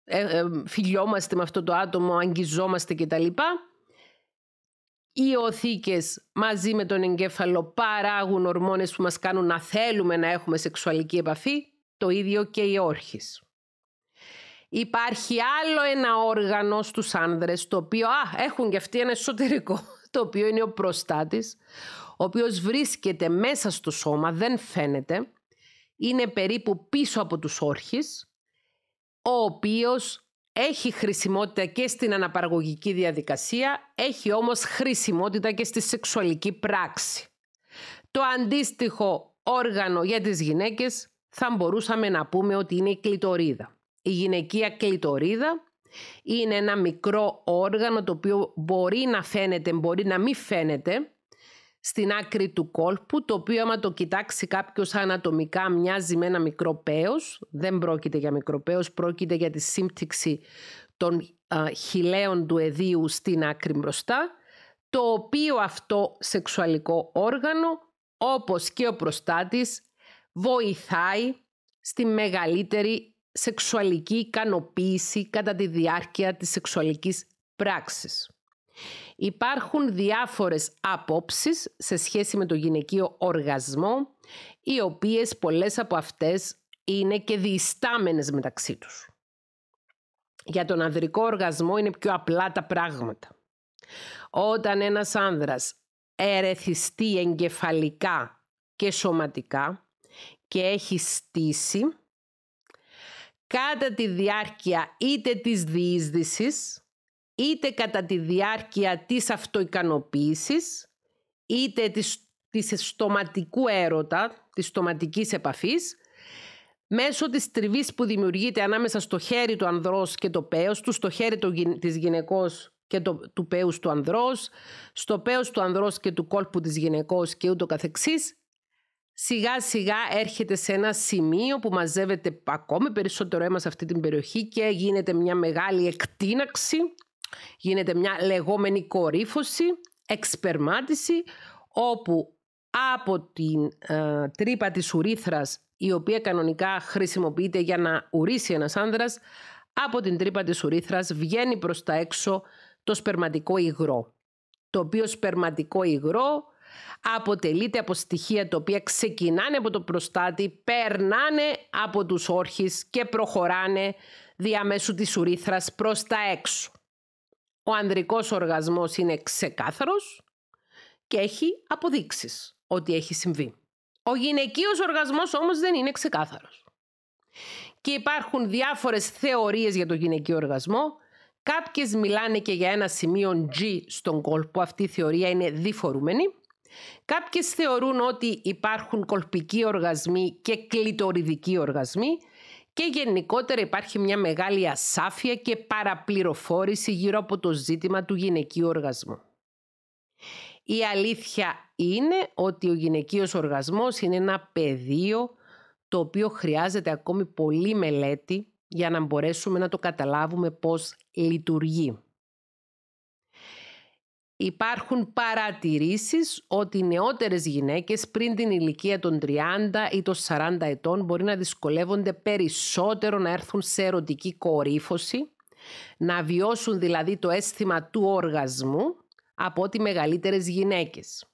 ε, ε, φιλιόμαστε με αυτό το άτομο, αγγιζόμαστε κτλ. Οι οθήκες μαζί με τον εγκέφαλο παράγουν ορμόνες που μας κάνουν να θέλουμε να έχουμε σεξουαλική επαφή, το ίδιο και οι όρχες. Υπάρχει άλλο ένα όργανο στους άνδρες, το οποίο έχουν και αυτοί ένα εσωτερικό, <laughs> το οποίο είναι ο προστάτης, ο οποίος βρίσκεται μέσα στο σώμα, δεν φαίνεται, είναι περίπου πίσω από τους όρχες, ο οποίος έχει χρησιμότητα και στην αναπαραγωγική διαδικασία, έχει όμως χρησιμότητα και στη σεξουαλική πράξη. Το αντίστοιχο όργανο για τις γυναίκες θα μπορούσαμε να πούμε ότι είναι η η γυναικεία κλειτορίδα είναι ένα μικρό όργανο το οποίο μπορεί να φαίνεται, μπορεί να μην φαίνεται στην άκρη του κόλπου, το οποίο άμα το κοιτάξει κάποιος ανατομικά μοιάζει με ένα μικρό πέος. Δεν πρόκειται για μικρό πέος, πρόκειται για τη σύμπτυξη των α, χιλέων του εδίου στην άκρη μπροστά, το οποίο αυτό σεξουαλικό όργανο, όπως και ο προστάτης, βοηθάει στη μεγαλύτερη σεξουαλική ικανοποίηση κατά τη διάρκεια της σεξουαλικής πράξης. Υπάρχουν διάφορες απόψεις σε σχέση με το γυναικείο οργασμό, οι οποίες πολλές από αυτές είναι και διστάμενες μεταξύ τους. Για τον ανδρικό οργασμό είναι πιο απλά τα πράγματα. Όταν ένας άνδρας ερεθιστεί εγκεφαλικά και σωματικά και έχει στήσει, κατά τη διάρκεια είτε της διείσδυσης, είτε κατά τη διάρκεια της αυτοικανοποίησης, είτε της, της στοματικού έρωτα, της στοματικής επαφής, μέσω της τριβής που δημιουργείται ανάμεσα στο χέρι του ανδρός και το πέος του, στο χέρι της γυναικός και το, του πέους του ανδρός, στο πέος του ανδρός και του κόλπου της γυναικός και ούτω καθεξής, σιγά σιγά έρχεται σε ένα σημείο που μαζεύεται ακόμη περισσότερο αίμα σε αυτή την περιοχή και γίνεται μια μεγάλη εκτίναξη, γίνεται μια λεγόμενη κορύφωση, εξπερμάτιση, όπου από την ε, τρύπα της ουρίθρας, η οποία κανονικά χρησιμοποιείται για να ουρίσει ένας άνδρας, από την τρύπα της ουρίθρας βγαίνει προς τα έξω το σπερματικό υγρό. Το οποίο σπερματικό υγρό αποτελείται από στοιχεία τα οποία ξεκινάνε από το προστάτη, περνάνε από τους όρχες και προχωράνε διαμέσου της ουρίθρας προς τα έξω. Ο ανδρικός οργασμός είναι ξεκάθαρος και έχει αποδείξεις ότι έχει συμβεί. Ο γυναικείος οργασμός όμως δεν είναι ξεκάθαρος. Και υπάρχουν διάφορες θεωρίες για το γυναικείο οργασμό. Κάποιες μιλάνε και για ένα σημείο G στον κόλπο. Αυτή η θεωρία είναι διφορούμενη. Κάποιες θεωρούν ότι υπάρχουν κολπικοί οργασμοί και κλειτοριδικοί οργασμοί και γενικότερα υπάρχει μια μεγάλη ασάφεια και παραπληροφόρηση γύρω από το ζήτημα του γυναικείου οργασμού. Η αλήθεια είναι ότι ο γυναικείος οργασμός είναι ένα πεδίο το οποίο χρειάζεται ακόμη πολύ μελέτη για να μπορέσουμε να το καταλάβουμε πώς λειτουργεί. Υπάρχουν παρατηρήσεις ότι οι νεότερες γυναίκες πριν την ηλικία των 30 ή των 40 ετών μπορεί να δυσκολεύονται περισσότερο να έρθουν σε ερωτική κορύφωση, να βιώσουν δηλαδή το αίσθημα του οργασμού από ότι μεγαλύτερες γυναίκες.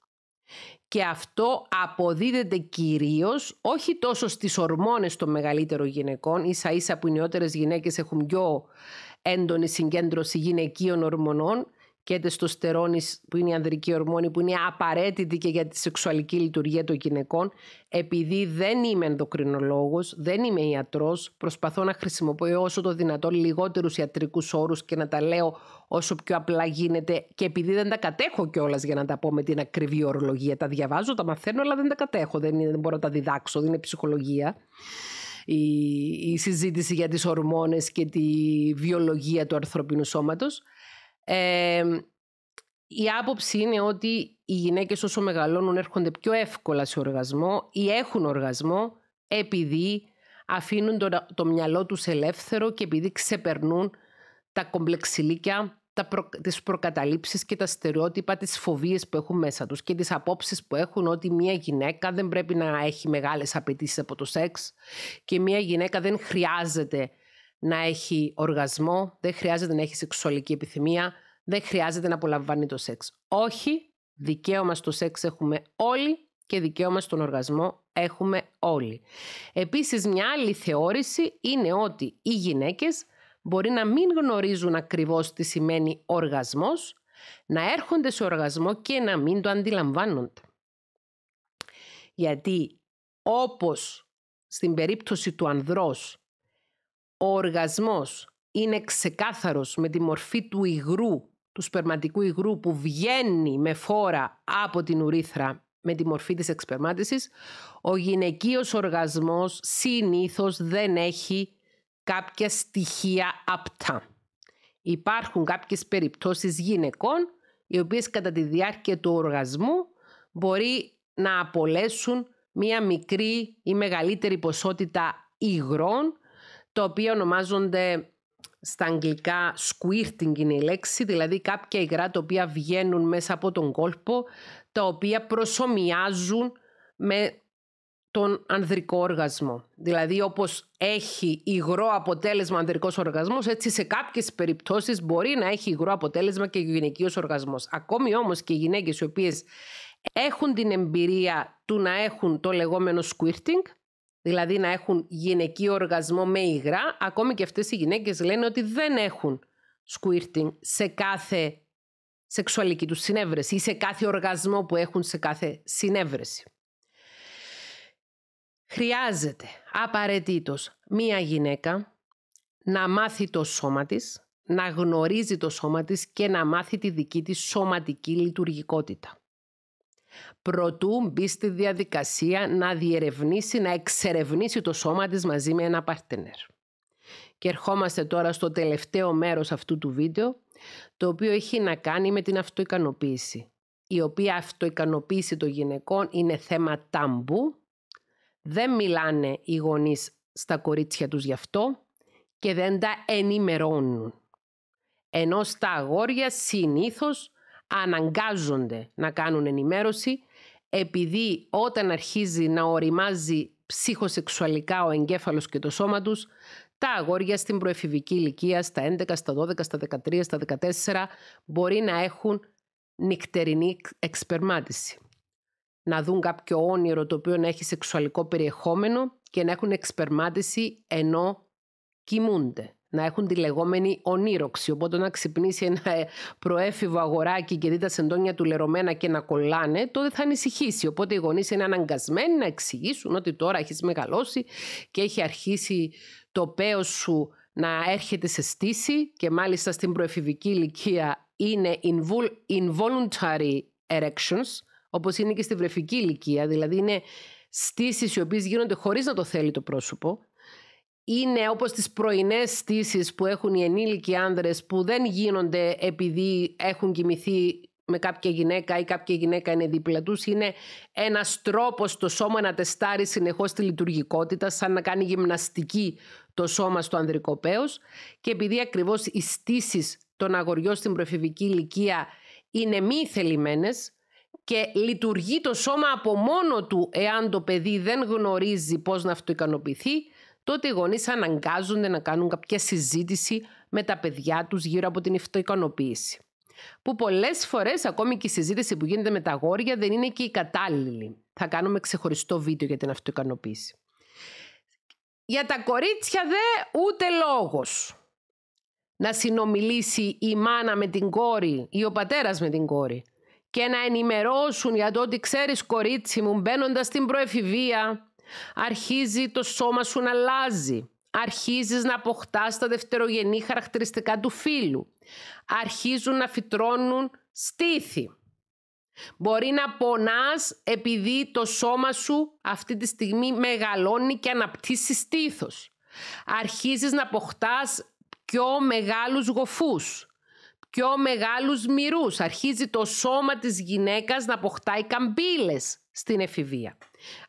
Και αυτό αποδίδεται κυρίως όχι τόσο στις ορμόνες των μεγαλύτερων γυναικών, ίσα ίσα που οι νεότερες γυναίκες έχουν πιο έντονη συγκέντρωση γυναικείων ορμονών, και τεστοστερόνη, που είναι η ανδρική ορμόνη, που είναι απαραίτητη και για τη σεξουαλική λειτουργία των γυναικών. Επειδή δεν είμαι ενδοκρινολόγος, δεν είμαι ιατρός, προσπαθώ να χρησιμοποιώ όσο το δυνατόν λιγότερους ιατρικούς όρους και να τα λέω όσο πιο απλά γίνεται. Και επειδή δεν τα κατέχω κιόλας για να τα πω με την ακριβή ορολογία, τα διαβάζω, τα μαθαίνω, αλλά δεν τα κατέχω. Δεν, μπορώ να τα διδάξω, δεν είναι ψυχολογία. Η, η συζήτηση για τις ορμόνες και τη βιολογία του ανθρώπινου σώματος η άποψη είναι ότι οι γυναίκες όσο μεγαλώνουν έρχονται πιο εύκολα σε οργασμό ή έχουν οργασμό επειδή αφήνουν το, μυαλό τους ελεύθερο και επειδή ξεπερνούν τα κομπλεξιλίκια, τα προ, τις προκαταλήψεις και τα στερεότυπα, τις φοβίες που έχουν μέσα τους και τις απόψεις που έχουν ότι μια γυναίκα δεν πρέπει να έχει μεγάλες απαιτήσεις από το σεξ και μια γυναίκα δεν χρειάζεται να έχει οργασμό, δεν χρειάζεται να έχει σεξουαλική επιθυμία, δεν χρειάζεται να απολαμβάνει το σεξ. Όχι, δικαίωμα στο σεξ έχουμε όλοι και δικαίωμα στον οργασμό έχουμε όλοι. Επίσης μια άλλη θεώρηση είναι ότι οι γυναίκες μπορεί να μην γνωρίζουν ακριβώς τι σημαίνει οργασμός, να έρχονται σε οργασμό και να μην το αντιλαμβάνονται. Γιατί όπως στην περίπτωση του ανδρός ο οργασμός είναι ξεκάθαρος με τη μορφή του υγρού, του σπερματικού υγρού που βγαίνει με φόρα από την ουρίθρα με τη μορφή της εξπερμάτησης, ο γυναικείος οργασμός συνήθως δεν έχει κάποια στοιχεία απτά. Υπάρχουν κάποιες περιπτώσεις γυναικών οι οποίες κατά τη διάρκεια του οργασμού μπορεί να απολέσουν μία μικρή ή μεγαλύτερη ποσότητα υγρών το οποίο ονομάζονται στα αγγλικά squirting είναι η λέξη, δηλαδή κάποια υγρά τα οποία βγαίνουν μέσα από τον κόλπο, τα οποία προσωμιάζουν με τον ανδρικό οργασμό. Δηλαδή όπως έχει υγρό αποτέλεσμα ανδρικός οργασμός, έτσι σε κάποιες περιπτώσεις μπορεί να έχει υγρό αποτέλεσμα και γυναικείος οργασμός. Ακόμη όμως και οι γυναίκες οι οποίες έχουν την εμπειρία του να έχουν το λεγόμενο squirting, δηλαδή να έχουν γυναικείο οργασμό με υγρά, ακόμη και αυτές οι γυναίκες λένε ότι δεν έχουν squirting σε κάθε σεξουαλική τους συνέβρεση ή σε κάθε οργασμό που έχουν σε κάθε συνέβρεση. Χρειάζεται απαραίτητος μία γυναίκα να μάθει το σώμα της, να γνωρίζει το σώμα της και να μάθει τη δική της σωματική λειτουργικότητα προτού μπει στη διαδικασία να διερευνήσει, να εξερευνήσει το σώμα της μαζί με ένα παρτενέρ. Και ερχόμαστε τώρα στο τελευταίο μέρος αυτού του βίντεο, το οποίο έχει να κάνει με την αυτοικανοποίηση. Η οποία αυτοικανοποίηση των γυναικών είναι θέμα τάμπου, δεν μιλάνε οι γονείς στα κορίτσια τους γι' αυτό και δεν τα ενημερώνουν. Ενώ στα αγόρια συνήθως αναγκάζονται να κάνουν ενημέρωση επειδή όταν αρχίζει να οριμάζει ψυχοσεξουαλικά ο εγκέφαλος και το σώμα τους, τα αγόρια στην προεφηβική ηλικία, στα 11, στα 12, στα 13, στα 14, μπορεί να έχουν νυχτερινή εξπερμάτιση. Να δουν κάποιο όνειρο το οποίο να έχει σεξουαλικό περιεχόμενο και να έχουν εξπερμάτιση ενώ κοιμούνται να έχουν τη λεγόμενη ονείροξη. Οπότε να ξυπνήσει ένα ε, προέφηβο αγοράκι και δει τα σεντόνια του λερωμένα και να κολλάνε, τότε θα ανησυχήσει. Οπότε οι γονείς είναι αναγκασμένοι να εξηγήσουν ότι τώρα έχεις μεγαλώσει και έχει αρχίσει το παίο σου να έρχεται σε στήση και μάλιστα στην προεφηβική ηλικία είναι involuntary erections, όπως είναι και στη βρεφική ηλικία, δηλαδή είναι στήσεις οι οποίες γίνονται χωρίς να το θέλει το πρόσωπο, είναι όπως τις πρωινές στήσεις που έχουν οι ενήλικοι άνδρες που δεν γίνονται επειδή έχουν κοιμηθεί με κάποια γυναίκα ή κάποια γυναίκα είναι δίπλα τους. Είναι ένας τρόπος το σώμα να τεστάρει συνεχώς τη λειτουργικότητα, σαν να κάνει γυμναστική το σώμα στο ανδρικό Και επειδή ακριβώς οι στήσεις των αγοριών στην προφηβική ηλικία είναι μη θελημένες και λειτουργεί το σώμα από μόνο του εάν το παιδί δεν γνωρίζει πώς να αυτοικανοποιηθεί, τότε οι γονείς αναγκάζονται να κάνουν κάποια συζήτηση με τα παιδιά τους γύρω από την αυτοικανοποίηση. Που πολλές φορές ακόμη και η συζήτηση που γίνεται με τα αγόρια δεν είναι και η κατάλληλη. Θα κάνουμε ξεχωριστό βίντεο για την αυτοικανοποίηση. Για τα κορίτσια δε ούτε λόγος να συνομιλήσει η μάνα με την κόρη ή ο πατέρας με την κόρη και να ενημερώσουν για το ότι ξέρεις κορίτσι μου μπαίνοντας στην προεφηβεία Αρχίζει το σώμα σου να αλλάζει. Αρχίζεις να αποκτάς τα δευτερογενή χαρακτηριστικά του φίλου, Αρχίζουν να φυτρώνουν στήθη. Μπορεί να πονάς επειδή το σώμα σου αυτή τη στιγμή μεγαλώνει και αναπτύσσεις στήθος. Αρχίζεις να αποκτάς πιο μεγάλους γοφούς, πιο μεγάλους μυρούς. Αρχίζει το σώμα της γυναίκας να αποκτάει καμπύλες στην εφηβεία.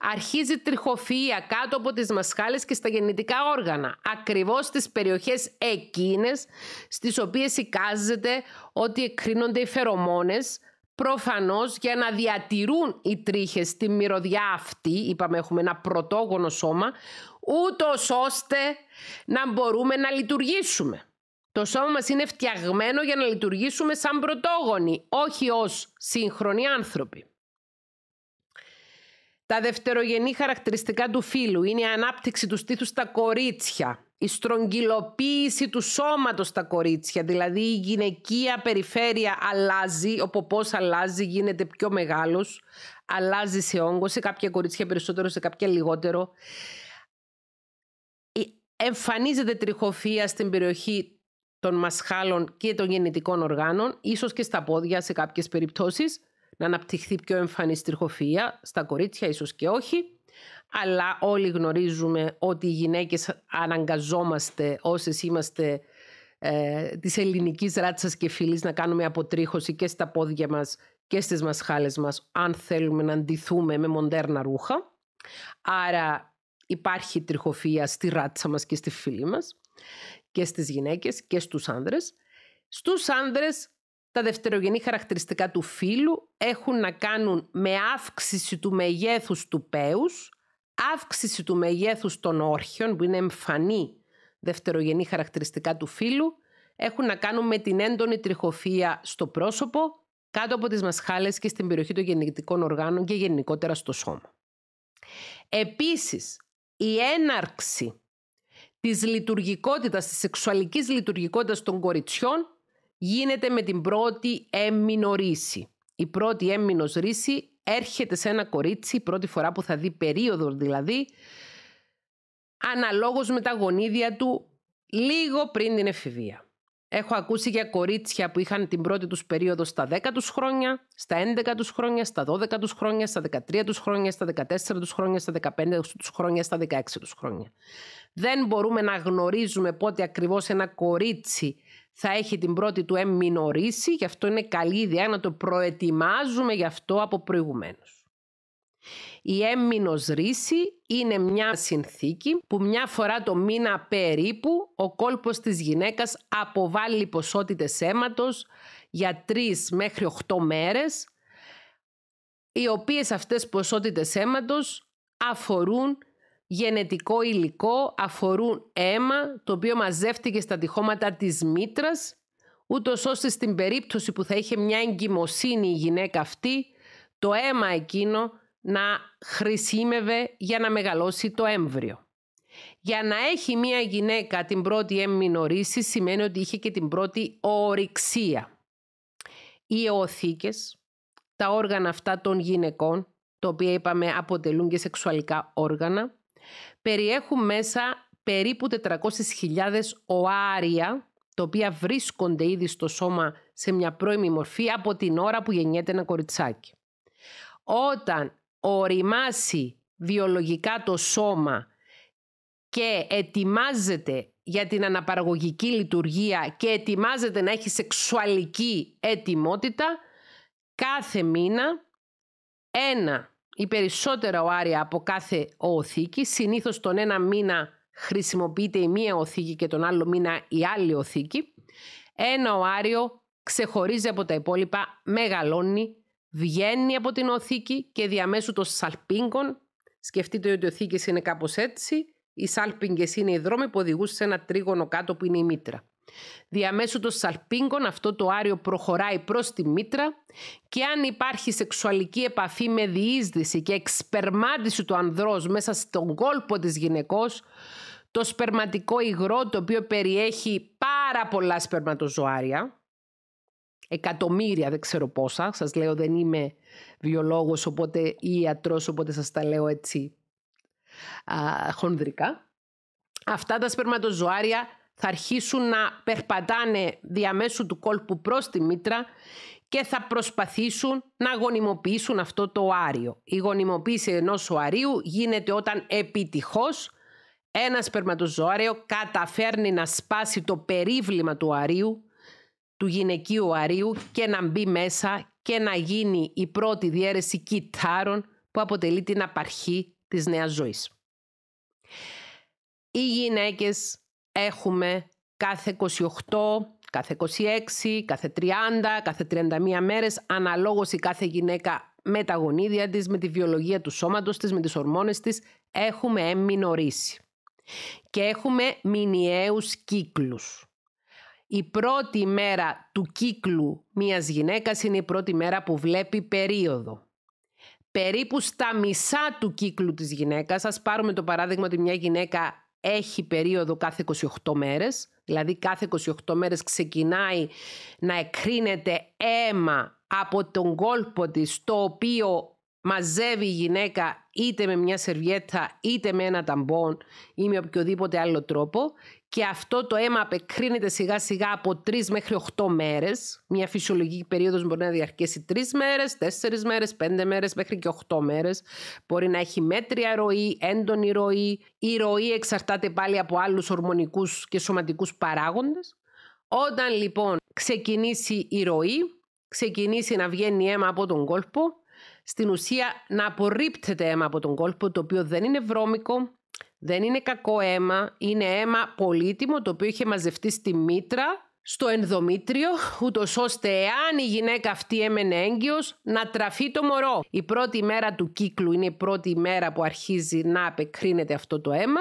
Αρχίζει τριχοφυΐα κάτω από τις μασχάλες και στα γεννητικά όργανα, ακριβώς στις περιοχές εκείνες στις οποίες εικάζεται ότι εκκρίνονται οι φερομόνες, προφανώς για να διατηρούν οι τρίχες τη μυρωδιά αυτή, είπαμε έχουμε ένα πρωτόγονο σώμα, ούτως ώστε να μπορούμε να λειτουργήσουμε. Το σώμα μας είναι φτιαγμένο για να λειτουργήσουμε σαν πρωτόγονοι, όχι ως σύγχρονοι άνθρωποι. Τα δευτερογενή χαρακτηριστικά του φύλου είναι η ανάπτυξη του στήθους στα κορίτσια, η στρογγυλοποίηση του σώματος στα κορίτσια, δηλαδή η γυναικεία περιφέρεια αλλάζει, ο ποπός αλλάζει, γίνεται πιο μεγάλος, αλλάζει σε όγκο, σε κάποια κορίτσια περισσότερο, σε κάποια λιγότερο. Εμφανίζεται τριχοφία στην περιοχή των μασχάλων και των γεννητικών οργάνων, ίσως και στα πόδια σε κάποιες περιπτώσεις να αναπτυχθεί πιο εμφανής τριχοφυΐα, στα κορίτσια ίσως και όχι, αλλά όλοι γνωρίζουμε ότι οι γυναίκες αναγκαζόμαστε όσες είμαστε ε, της ελληνικής ράτσας και φυλής να κάνουμε αποτρίχωση και στα πόδια μας και στις μασχάλες μας αν θέλουμε να αντιθούμε με μοντέρνα ρούχα. Άρα υπάρχει τριχοφία στη ράτσα μας και στη φυλή μας και στις γυναίκες και στους άνδρες. Στους άνδρες τα δευτερογενή χαρακτηριστικά του φύλου έχουν να κάνουν με αύξηση του μεγέθους του πέους, αύξηση του μεγέθους των όρχιων που είναι εμφανή δευτερογενή χαρακτηριστικά του φύλου, έχουν να κάνουν με την έντονη τριχοφία στο πρόσωπο, κάτω από τις μασχάλες και στην περιοχή των γεννητικών οργάνων και γενικότερα στο σώμα. Επίσης, η έναρξη της λειτουργικότητας, της σεξουαλικής λειτουργικότητας των κοριτσιών γίνεται με την πρώτη έμεινο ρίση. Η πρώτη έμεινος ρίση έρχεται σε ένα κορίτσι, πρώτη φορά που θα δει περίοδο δηλαδή, αναλόγως με τα γονίδια του λίγο πριν την εφηβεία. Έχω ακούσει για κορίτσια που είχαν την πρώτη τους περίοδο στα 10 τους χρόνια, στα 11 τους χρόνια, στα 12 τους χρόνια, στα 13 τους χρόνια, στα 14 τους χρόνια, στα 15 τους χρόνια, στα 16 τους χρόνια. Δεν μπορούμε να γνωρίζουμε πότε ακριβώς ένα κορίτσι θα έχει την πρώτη του ρίση γι' αυτό είναι καλή ιδέα να το προετοιμάζουμε γι' αυτό από προηγουμένως. Η έμμινος ρίση είναι μια συνθήκη που μια φορά το μήνα περίπου ο κόλπος της γυναίκας αποβάλλει ποσότητες αίματος για 3 μέχρι 8 μέρες, οι οποίες αυτές ποσότητες αίματος αφορούν γενετικό υλικό αφορούν αίμα το οποίο μαζεύτηκε στα τυχώματα της μήτρας, ούτως ώστε στην περίπτωση που θα είχε μια εγκυμοσύνη η γυναίκα αυτή, το αίμα εκείνο να χρησιμεύε για να μεγαλώσει το έμβριο. Για να έχει μια γυναίκα την πρώτη εμμινορίση σημαίνει ότι είχε και την πρώτη ορυξία. Οι οθήκες, τα όργανα αυτά των γυναικών, τα οποία είπαμε αποτελούν και σεξουαλικά όργανα, περιέχουν μέσα περίπου 400.000 οάρια, τα οποία βρίσκονται ήδη στο σώμα σε μια πρώιμη μορφή από την ώρα που γεννιέται ένα κοριτσάκι. Όταν οριμάσει βιολογικά το σώμα και ετοιμάζεται για την αναπαραγωγική λειτουργία και ετοιμάζεται να έχει σεξουαλική ετοιμότητα, κάθε μήνα ένα ή περισσότερα οάρια από κάθε οθήκη. Συνήθως τον ένα μήνα χρησιμοποιείται η μία οθήκη και τον άλλο μήνα η άλλη οθήκη. Ένα οάριο ξεχωρίζει από τα υπόλοιπα, μεγαλώνει, βγαίνει από την οθήκη και διαμέσου των σαλπίγκων. Σκεφτείτε ότι οι οθήκες είναι κάπως έτσι. Οι σάλπιγγες είναι οι δρόμοι που οδηγούν σε ένα τρίγωνο κάτω που είναι η μήτρα. Διαμέσου των σαλπίγκων αυτό το άριο προχωράει προς τη μήτρα και αν υπάρχει σεξουαλική επαφή με διείσδυση και εξπερμάτιση του ανδρός μέσα στον κόλπο της γυναικός, το σπερματικό υγρό το οποίο περιέχει πάρα πολλά σπερματοζωάρια, εκατομμύρια δεν ξέρω πόσα, σας λέω δεν είμαι βιολόγος οπότε, ή ιατρός οπότε σας τα λέω έτσι χονδρικά, αυτά τα σπερματοζωάρια θα αρχίσουν να περπατάνε διαμέσου του κόλπου προς τη μήτρα και θα προσπαθήσουν να γονιμοποιήσουν αυτό το οάριο. Η γονιμοποίηση ενός οαρίου γίνεται όταν επιτυχώς ένας σπερματοζωάριο καταφέρνει να σπάσει το περίβλημα του αριού, του γυναικείου οαρίου και να μπει μέσα και να γίνει η πρώτη διαίρεση κυτάρων που αποτελεί την απαρχή της νέας ζωής. Οι γυναίκες έχουμε κάθε 28, κάθε 26, κάθε 30, κάθε 31 μέρες, αναλόγως η κάθε γυναίκα με τα γονίδια της, με τη βιολογία του σώματος της, με τις ορμόνες της, έχουμε εμμινορίσει Και έχουμε μηνιαίους κύκλους. Η πρώτη μέρα του κύκλου μιας γυναίκας είναι η πρώτη μέρα που βλέπει περίοδο. Περίπου στα μισά του κύκλου της γυναίκας, ας πάρουμε το παράδειγμα ότι μια γυναίκα έχει περίοδο κάθε 28 μέρες, δηλαδή κάθε 28 μέρες ξεκινάει να εκρίνεται αίμα από τον κόλπο της, το οποίο μαζεύει η γυναίκα είτε με μια σερβιέτα είτε με ένα ταμπόν ή με οποιοδήποτε άλλο τρόπο και αυτό το αίμα απεκρίνεται σιγά σιγά από 3 μέχρι 8 μέρες. Μια φυσιολογική περίοδος μπορεί να διαρκέσει 3 μέρες, 4 μέρες, πεντε μέρες μέχρι και 8 μέρες. Μπορεί να έχει μέτρια ροή, έντονη ροή. Η ροή εξαρτάται πάλι από άλλους ορμονικούς και σωματικούς παράγοντες. Όταν λοιπόν ξεκινήσει η ροή, ξεκινήσει να βγαίνει αίμα από τον κόλπο, στην ουσία να απορρίπτεται αίμα από τον κόλπο, το οποίο δεν είναι βρώμικο, δεν είναι κακό αίμα, είναι αίμα πολύτιμο το οποίο είχε μαζευτεί στη μήτρα, στο ενδομήτριο, ούτως ώστε εάν η γυναίκα αυτή έμενε έγκυος να τραφεί το μωρό. Η πρώτη μέρα του κύκλου είναι η πρώτη μέρα που αρχίζει να απεκρίνεται αυτό το αίμα.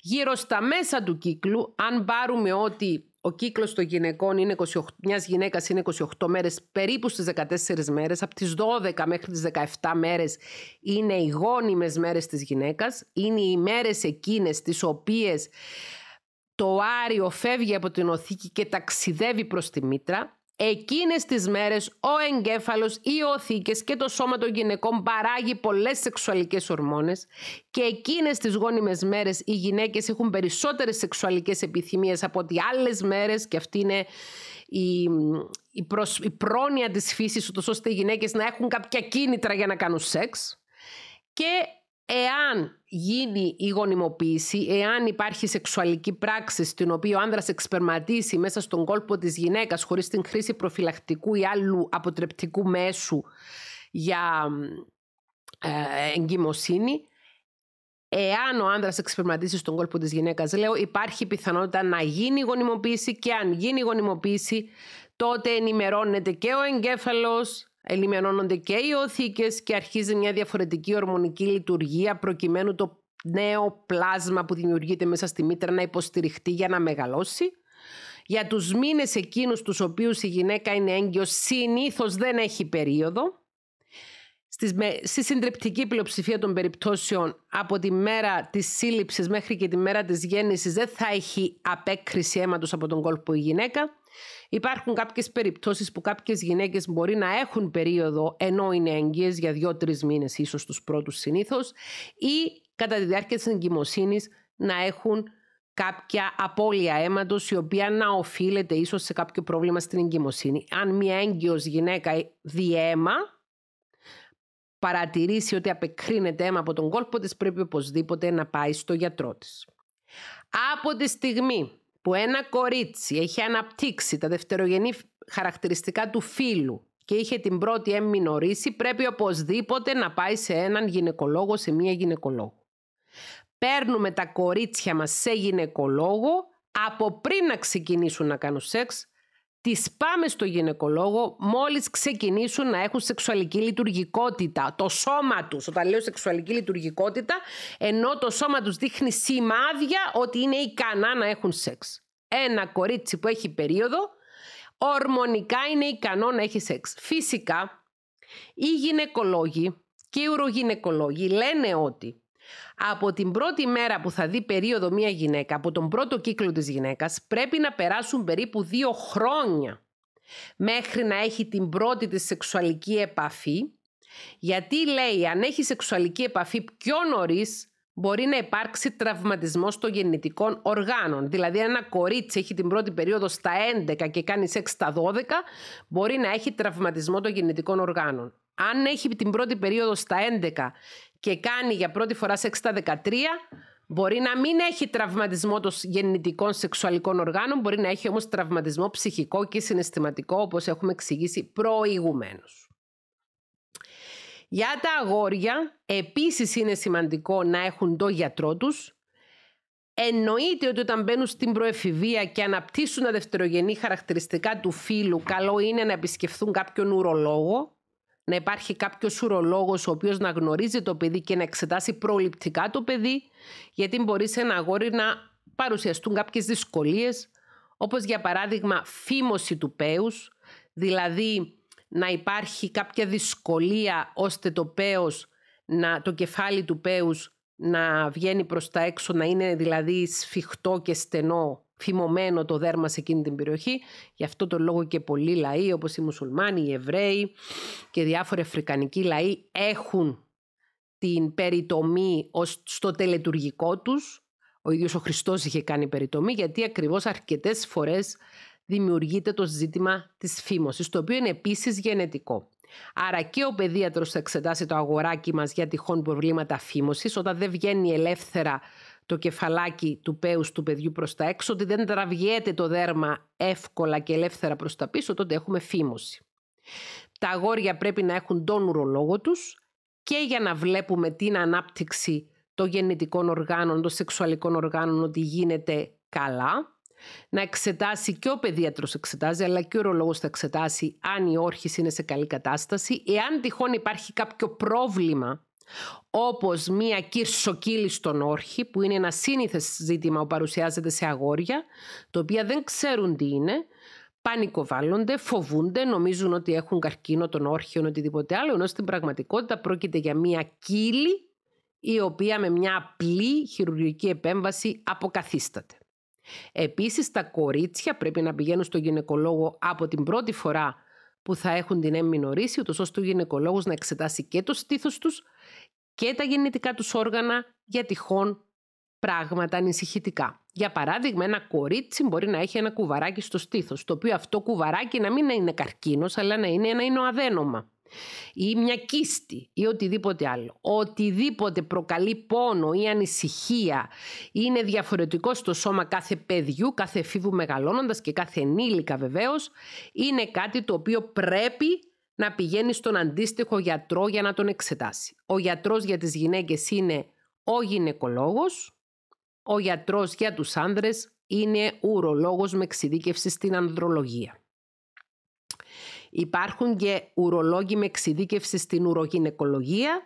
Γύρω στα μέσα του κύκλου, αν πάρουμε ότι ο κύκλος των γυναικών είναι 28, μιας γυναίκας είναι 28 μέρες, περίπου στις 14 μέρες. Από τις 12 μέχρι τις 17 μέρες είναι οι γόνιμες μέρες της γυναίκας. Είναι οι μέρες εκείνες τις οποίες το άριο φεύγει από την οθήκη και ταξιδεύει προς τη μήτρα. Εκείνες τις μέρες ο εγκέφαλος, οι οθήκες και το σώμα των γυναικών παράγει πολλές σεξουαλικές ορμόνες και εκείνες τις γόνιμες μέρες οι γυναίκες έχουν περισσότερες σεξουαλικές επιθυμίες από ότι άλλες μέρες και αυτή είναι η, η, προσ, η πρόνοια της φύσης ώστε οι γυναίκες να έχουν κάποια κίνητρα για να κάνουν σεξ και Εάν γίνει η γονιμοποίηση, εάν υπάρχει σεξουαλική πράξη στην οποία ο άνδρας εξπερματίσει μέσα στον κόλπο της γυναίκας χωρίς την χρήση προφυλακτικού ή άλλου αποτρεπτικού μέσου για ε, εγκυμοσύνη, εάν ο ανδρας εξπερματίσει στον κόλπο της γυναίκας, λέω, υπάρχει πιθανότητα να γίνει γονιμοποίηση και αν γίνει γονιμοποίηση, τότε ενημερώνεται και ο εγκέφαλος Ελιμενώνονται και οι οθήκες και αρχίζει μια διαφορετική ορμονική λειτουργία προκειμένου το νέο πλάσμα που δημιουργείται μέσα στη μήτρα να υποστηριχτεί για να μεγαλώσει. Για τους μήνες εκείνους τους οποίους η γυναίκα είναι έγκυος συνήθως δεν έχει περίοδο. Στη συντριπτική πλειοψηφία των περιπτώσεων από τη μέρα της σύλληψης μέχρι και τη μέρα της γέννησης δεν θα έχει απέκριση αίματος από τον κόλπο η γυναίκα. Υπάρχουν κάποιες περιπτώσεις που κάποιες γυναίκες μπορεί να έχουν περίοδο ενώ είναι έγκυες για δύο-τρει μήνες, ίσως τους πρώτους συνήθως, ή κατά τη διάρκεια της εγκυμοσύνης να έχουν κάποια απώλεια αίματος η οποία να εχουν καποια απωλεια αιματο η οποια να οφειλεται ισω σε κάποιο πρόβλημα στην εγκυμοσύνη. Αν μια έγκυος γυναίκα διέμα παρατηρήσει ότι απεκρίνεται αίμα από τον κόλπο της πρέπει οπωσδήποτε να πάει στο γιατρό της. Από τη στιγμή που ένα κορίτσι έχει αναπτύξει τα δευτερογενή χαρακτηριστικά του φύλου και είχε την πρώτη ρίση, πρέπει οπωσδήποτε να πάει σε έναν γυναικολόγο, σε μία γυναικολόγο. Παίρνουμε τα κορίτσια μας σε γυναικολόγο από πριν να ξεκινήσουν να κάνουν σεξ, τις πάμε στο γυναικολόγο μόλις ξεκινήσουν να έχουν σεξουαλική λειτουργικότητα. Το σώμα τους, όταν λέω σεξουαλική λειτουργικότητα, ενώ το σώμα τους δείχνει σημάδια ότι είναι ικανά να έχουν σεξ. Ένα κορίτσι που έχει περίοδο, ορμονικά είναι ικανό να έχει σεξ. Φυσικά, οι γυναικολόγοι και οι ουρογυναικολόγοι λένε ότι από την πρώτη μέρα που θα δει περίοδο μία γυναίκα, από τον πρώτο κύκλο της γυναίκας, πρέπει να περάσουν περίπου δύο χρόνια μέχρι να έχει την πρώτη της σεξουαλική επαφή, γιατί λέει αν έχει σεξουαλική επαφή πιο νωρίς, μπορεί να υπάρξει τραυματισμός των γεννητικών οργάνων. Δηλαδή ένα κορίτσι έχει την πρώτη περίοδο στα 11 και κάνει σεξ στα 12, μπορεί να έχει τραυματισμό των γεννητικών οργάνων. Αν έχει την πρώτη περίοδο στα 11 και κάνει για πρώτη φορά σεξ στα 13, μπορεί να μην έχει τραυματισμό των γεννητικών σεξουαλικών οργάνων, μπορεί να έχει όμως τραυματισμό ψυχικό και συναισθηματικό, όπως έχουμε εξηγήσει προηγουμένως. Για τα αγόρια, επίσης είναι σημαντικό να έχουν το γιατρό τους, Εννοείται ότι όταν μπαίνουν στην προεφηβεία και αναπτύσσουν τα δευτερογενή χαρακτηριστικά του φύλου, καλό είναι να επισκεφθούν κάποιον ουρολόγο, να υπάρχει κάποιος ουρολόγος ο οποίος να γνωρίζει το παιδί και να εξετάσει προληπτικά το παιδί, γιατί μπορεί σε ένα αγόρι να παρουσιαστούν κάποιες δυσκολίες, όπως για παράδειγμα φήμωση του παίου, δηλαδή να υπάρχει κάποια δυσκολία ώστε το πέος, να, το κεφάλι του πέους να βγαίνει προς τα έξω, να είναι δηλαδή σφιχτό και στενό φημωμένο το δέρμα σε εκείνη την περιοχή. Γι' αυτό το λόγο και πολλοί λαοί όπως οι μουσουλμάνοι, οι Εβραίοι και διάφοροι αφρικανικοί λαοί έχουν την περιτομή ως στο τελετουργικό τους. Ο ίδιος ο Χριστός είχε κάνει περιτομή γιατί ακριβώς αρκετές φορές δημιουργείται το ζήτημα της φήμωσης, το οποίο είναι επίσης γενετικό. Άρα και ο παιδίατρος θα εξετάσει το αγοράκι μας για τυχόν προβλήματα φήμωσης, όταν δεν βγαίνει ελεύθερα το κεφαλάκι του πέους του παιδιού προς τα έξω, ότι δεν τραβιέται το δέρμα εύκολα και ελεύθερα προς τα πίσω, τότε έχουμε φήμωση. Τα αγόρια πρέπει να έχουν τον ουρολόγο τους και για να βλέπουμε την ανάπτυξη των γεννητικών οργάνων, των σεξουαλικών οργάνων, ότι γίνεται καλά. Να εξετάσει και ο παιδίατρος εξετάζει, αλλά και ο ουρολόγος θα εξετάσει αν η όρχηση είναι σε καλή κατάσταση. Εάν τυχόν υπάρχει κάποιο πρόβλημα όπως μία κύρσοκύλη στον όρχη, που είναι ένα σύνηθες ζήτημα που παρουσιάζεται σε αγόρια, τα οποία δεν ξέρουν τι είναι, πανικοβάλλονται, φοβούνται, νομίζουν ότι έχουν καρκίνο τον όρχιο οτιδήποτε άλλο, ενώ στην πραγματικότητα πρόκειται για μία κύλη η οποία με μια απλή χειρουργική επέμβαση αποκαθίσταται. Επίσης τα κορίτσια πρέπει να πηγαίνουν στον γυναικολόγο από την πρώτη φορά που θα έχουν την έμμηνο ρίση, ούτως ώστε ο γυναικολόγος να εξετάσει και το στήθος τους, και τα γεννητικά τους όργανα για τυχόν πράγματα ανησυχητικά. Για παράδειγμα, ένα κορίτσι μπορεί να έχει ένα κουβαράκι στο στήθος, το οποίο αυτό κουβαράκι να μην είναι καρκίνος, αλλά να είναι ένα εινοαδένομα. ή μια κίστη ή οτιδήποτε άλλο. Οτιδήποτε προκαλεί πόνο ή ανησυχία είναι διαφορετικό στο σώμα κάθε παιδιού, κάθε φίβου μεγαλώνοντας και κάθε ενήλικα βεβαίως, είναι κάτι το οποίο πρέπει να πηγαίνει στον αντίστοιχο γιατρό για να τον εξετάσει. Ο γιατρός για τις γυναίκες είναι ο γυναικολόγος, ο γιατρός για τους άνδρες είναι ουρολόγος με εξειδίκευση στην ανδρολογία. Υπάρχουν και ουρολόγοι με εξειδίκευση στην ουρογυναικολογία,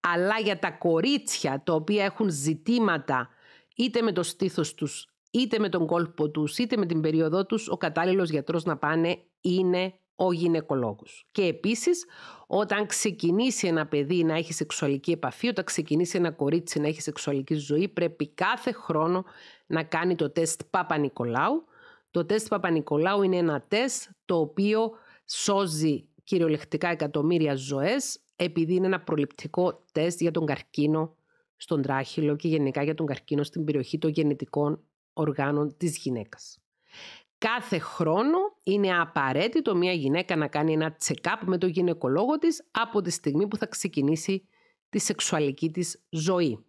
αλλά για τα κορίτσια τα οποία έχουν ζητήματα είτε με το στήθος τους, είτε με τον κόλπο τους, είτε με την περίοδό τους, ο κατάλληλος γιατρός να πάνε είναι ο γυναικολόγος. Και επίσης όταν ξεκινήσει ένα παιδί να έχει σεξουαλική επαφή, όταν ξεκινήσει ένα κορίτσι να έχει σεξουαλική ζωή πρέπει κάθε χρόνο να κάνει το τεστ Παπα-Νικολάου. Το τεστ Παπα-Νικολάου είναι ένα τεστ το οποίο σώζει κυριολεκτικά εκατομμύρια ζωές επειδή είναι ένα προληπτικό τεστ για τον καρκίνο στον τράχυλο και γενικά για τον καρκίνο στην περιοχή των γεννητικών οργάνων της γυναίκας. Κάθε χρόνο είναι απαραίτητο μια γυναίκα να κάνει ένα check-up με τον γυναικολόγο της από τη στιγμή που θα ξεκινήσει τη σεξουαλική της ζωή.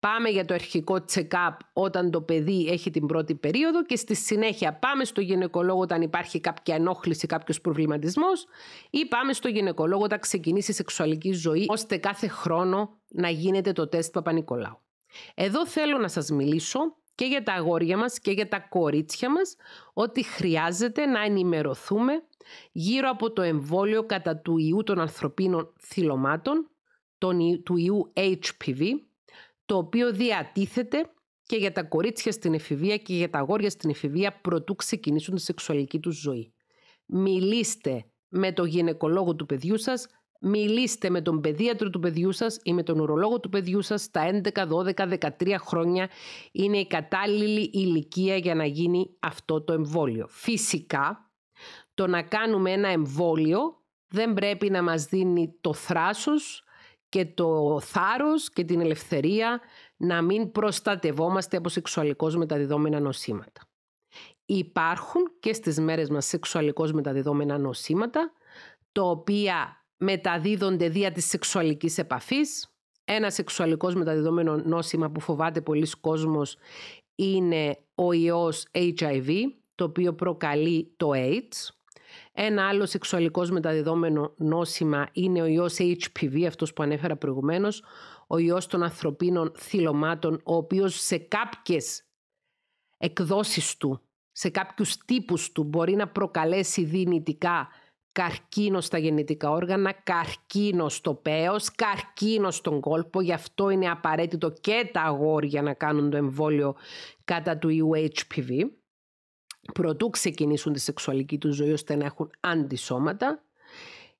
Πάμε για το αρχικό check-up όταν το παιδί έχει την πρώτη περίοδο και στη συνέχεια πάμε στο γυναικολόγο όταν υπάρχει κάποια ενόχληση, κάποιος προβληματισμός ή πάμε στο γυναικολόγο όταν ξεκινήσει η σεξουαλική ζωή ώστε κάθε χρόνο να γίνεται το τεστ Παπα-Νικολάου. Εδώ θέλω να σας μιλήσω και για τα αγόρια μας και για τα κορίτσια μας ότι χρειάζεται να ενημερωθούμε γύρω από το εμβόλιο κατά του ιού των ανθρωπίνων θυλωμάτων, τον, του ιού HPV, το οποίο διατίθεται και για τα κορίτσια στην εφηβεία και για τα αγόρια στην εφηβεία προτού ξεκινήσουν τη σεξουαλική τους ζωή. Μιλήστε με το γυναικολόγο του παιδιού σας Μιλήστε με τον παιδίατρο του παιδιού σας ή με τον ουρολόγο του παιδιού σας τα 11, 12, 13 χρόνια είναι η κατάλληλη ηλικία για να γίνει αυτό το εμβόλιο. Φυσικά, το να κάνουμε ένα εμβόλιο δεν πρέπει να μας δίνει το θράσος και το θάρρος και την ελευθερία να μην προστατευόμαστε από σεξουαλικώς μεταδιδόμενα νοσήματα. Υπάρχουν και στις μέρες μας σεξουαλικώς μεταδιδόμενα νοσήματα, τα οποία μεταδίδονται δια της σεξουαλικής επαφής. Ένας σεξουαλικός μεταδιδόμενο νόσημα που φοβάται πολλοί κόσμος είναι ο ιός HIV, το οποίο προκαλεί το AIDS. Ένα άλλο σεξουαλικός μεταδιδόμενο νόσημα είναι ο ιός HPV, αυτός που ανέφερα προηγουμένως, ο ιός των ανθρωπίνων θυλωμάτων, ο οποίος σε κάποιες εκδόσεις του, σε κάποιους τύπους του μπορεί να προκαλέσει δυνητικά καρκίνο στα γεννητικά όργανα, καρκίνο στο πέος, καρκίνο στον κόλπο. Γι' αυτό είναι απαραίτητο και τα αγόρια να κάνουν το εμβόλιο κατά του ιού HPV. Προτού ξεκινήσουν τη σεξουαλική τους ζωή ώστε να έχουν αντισώματα.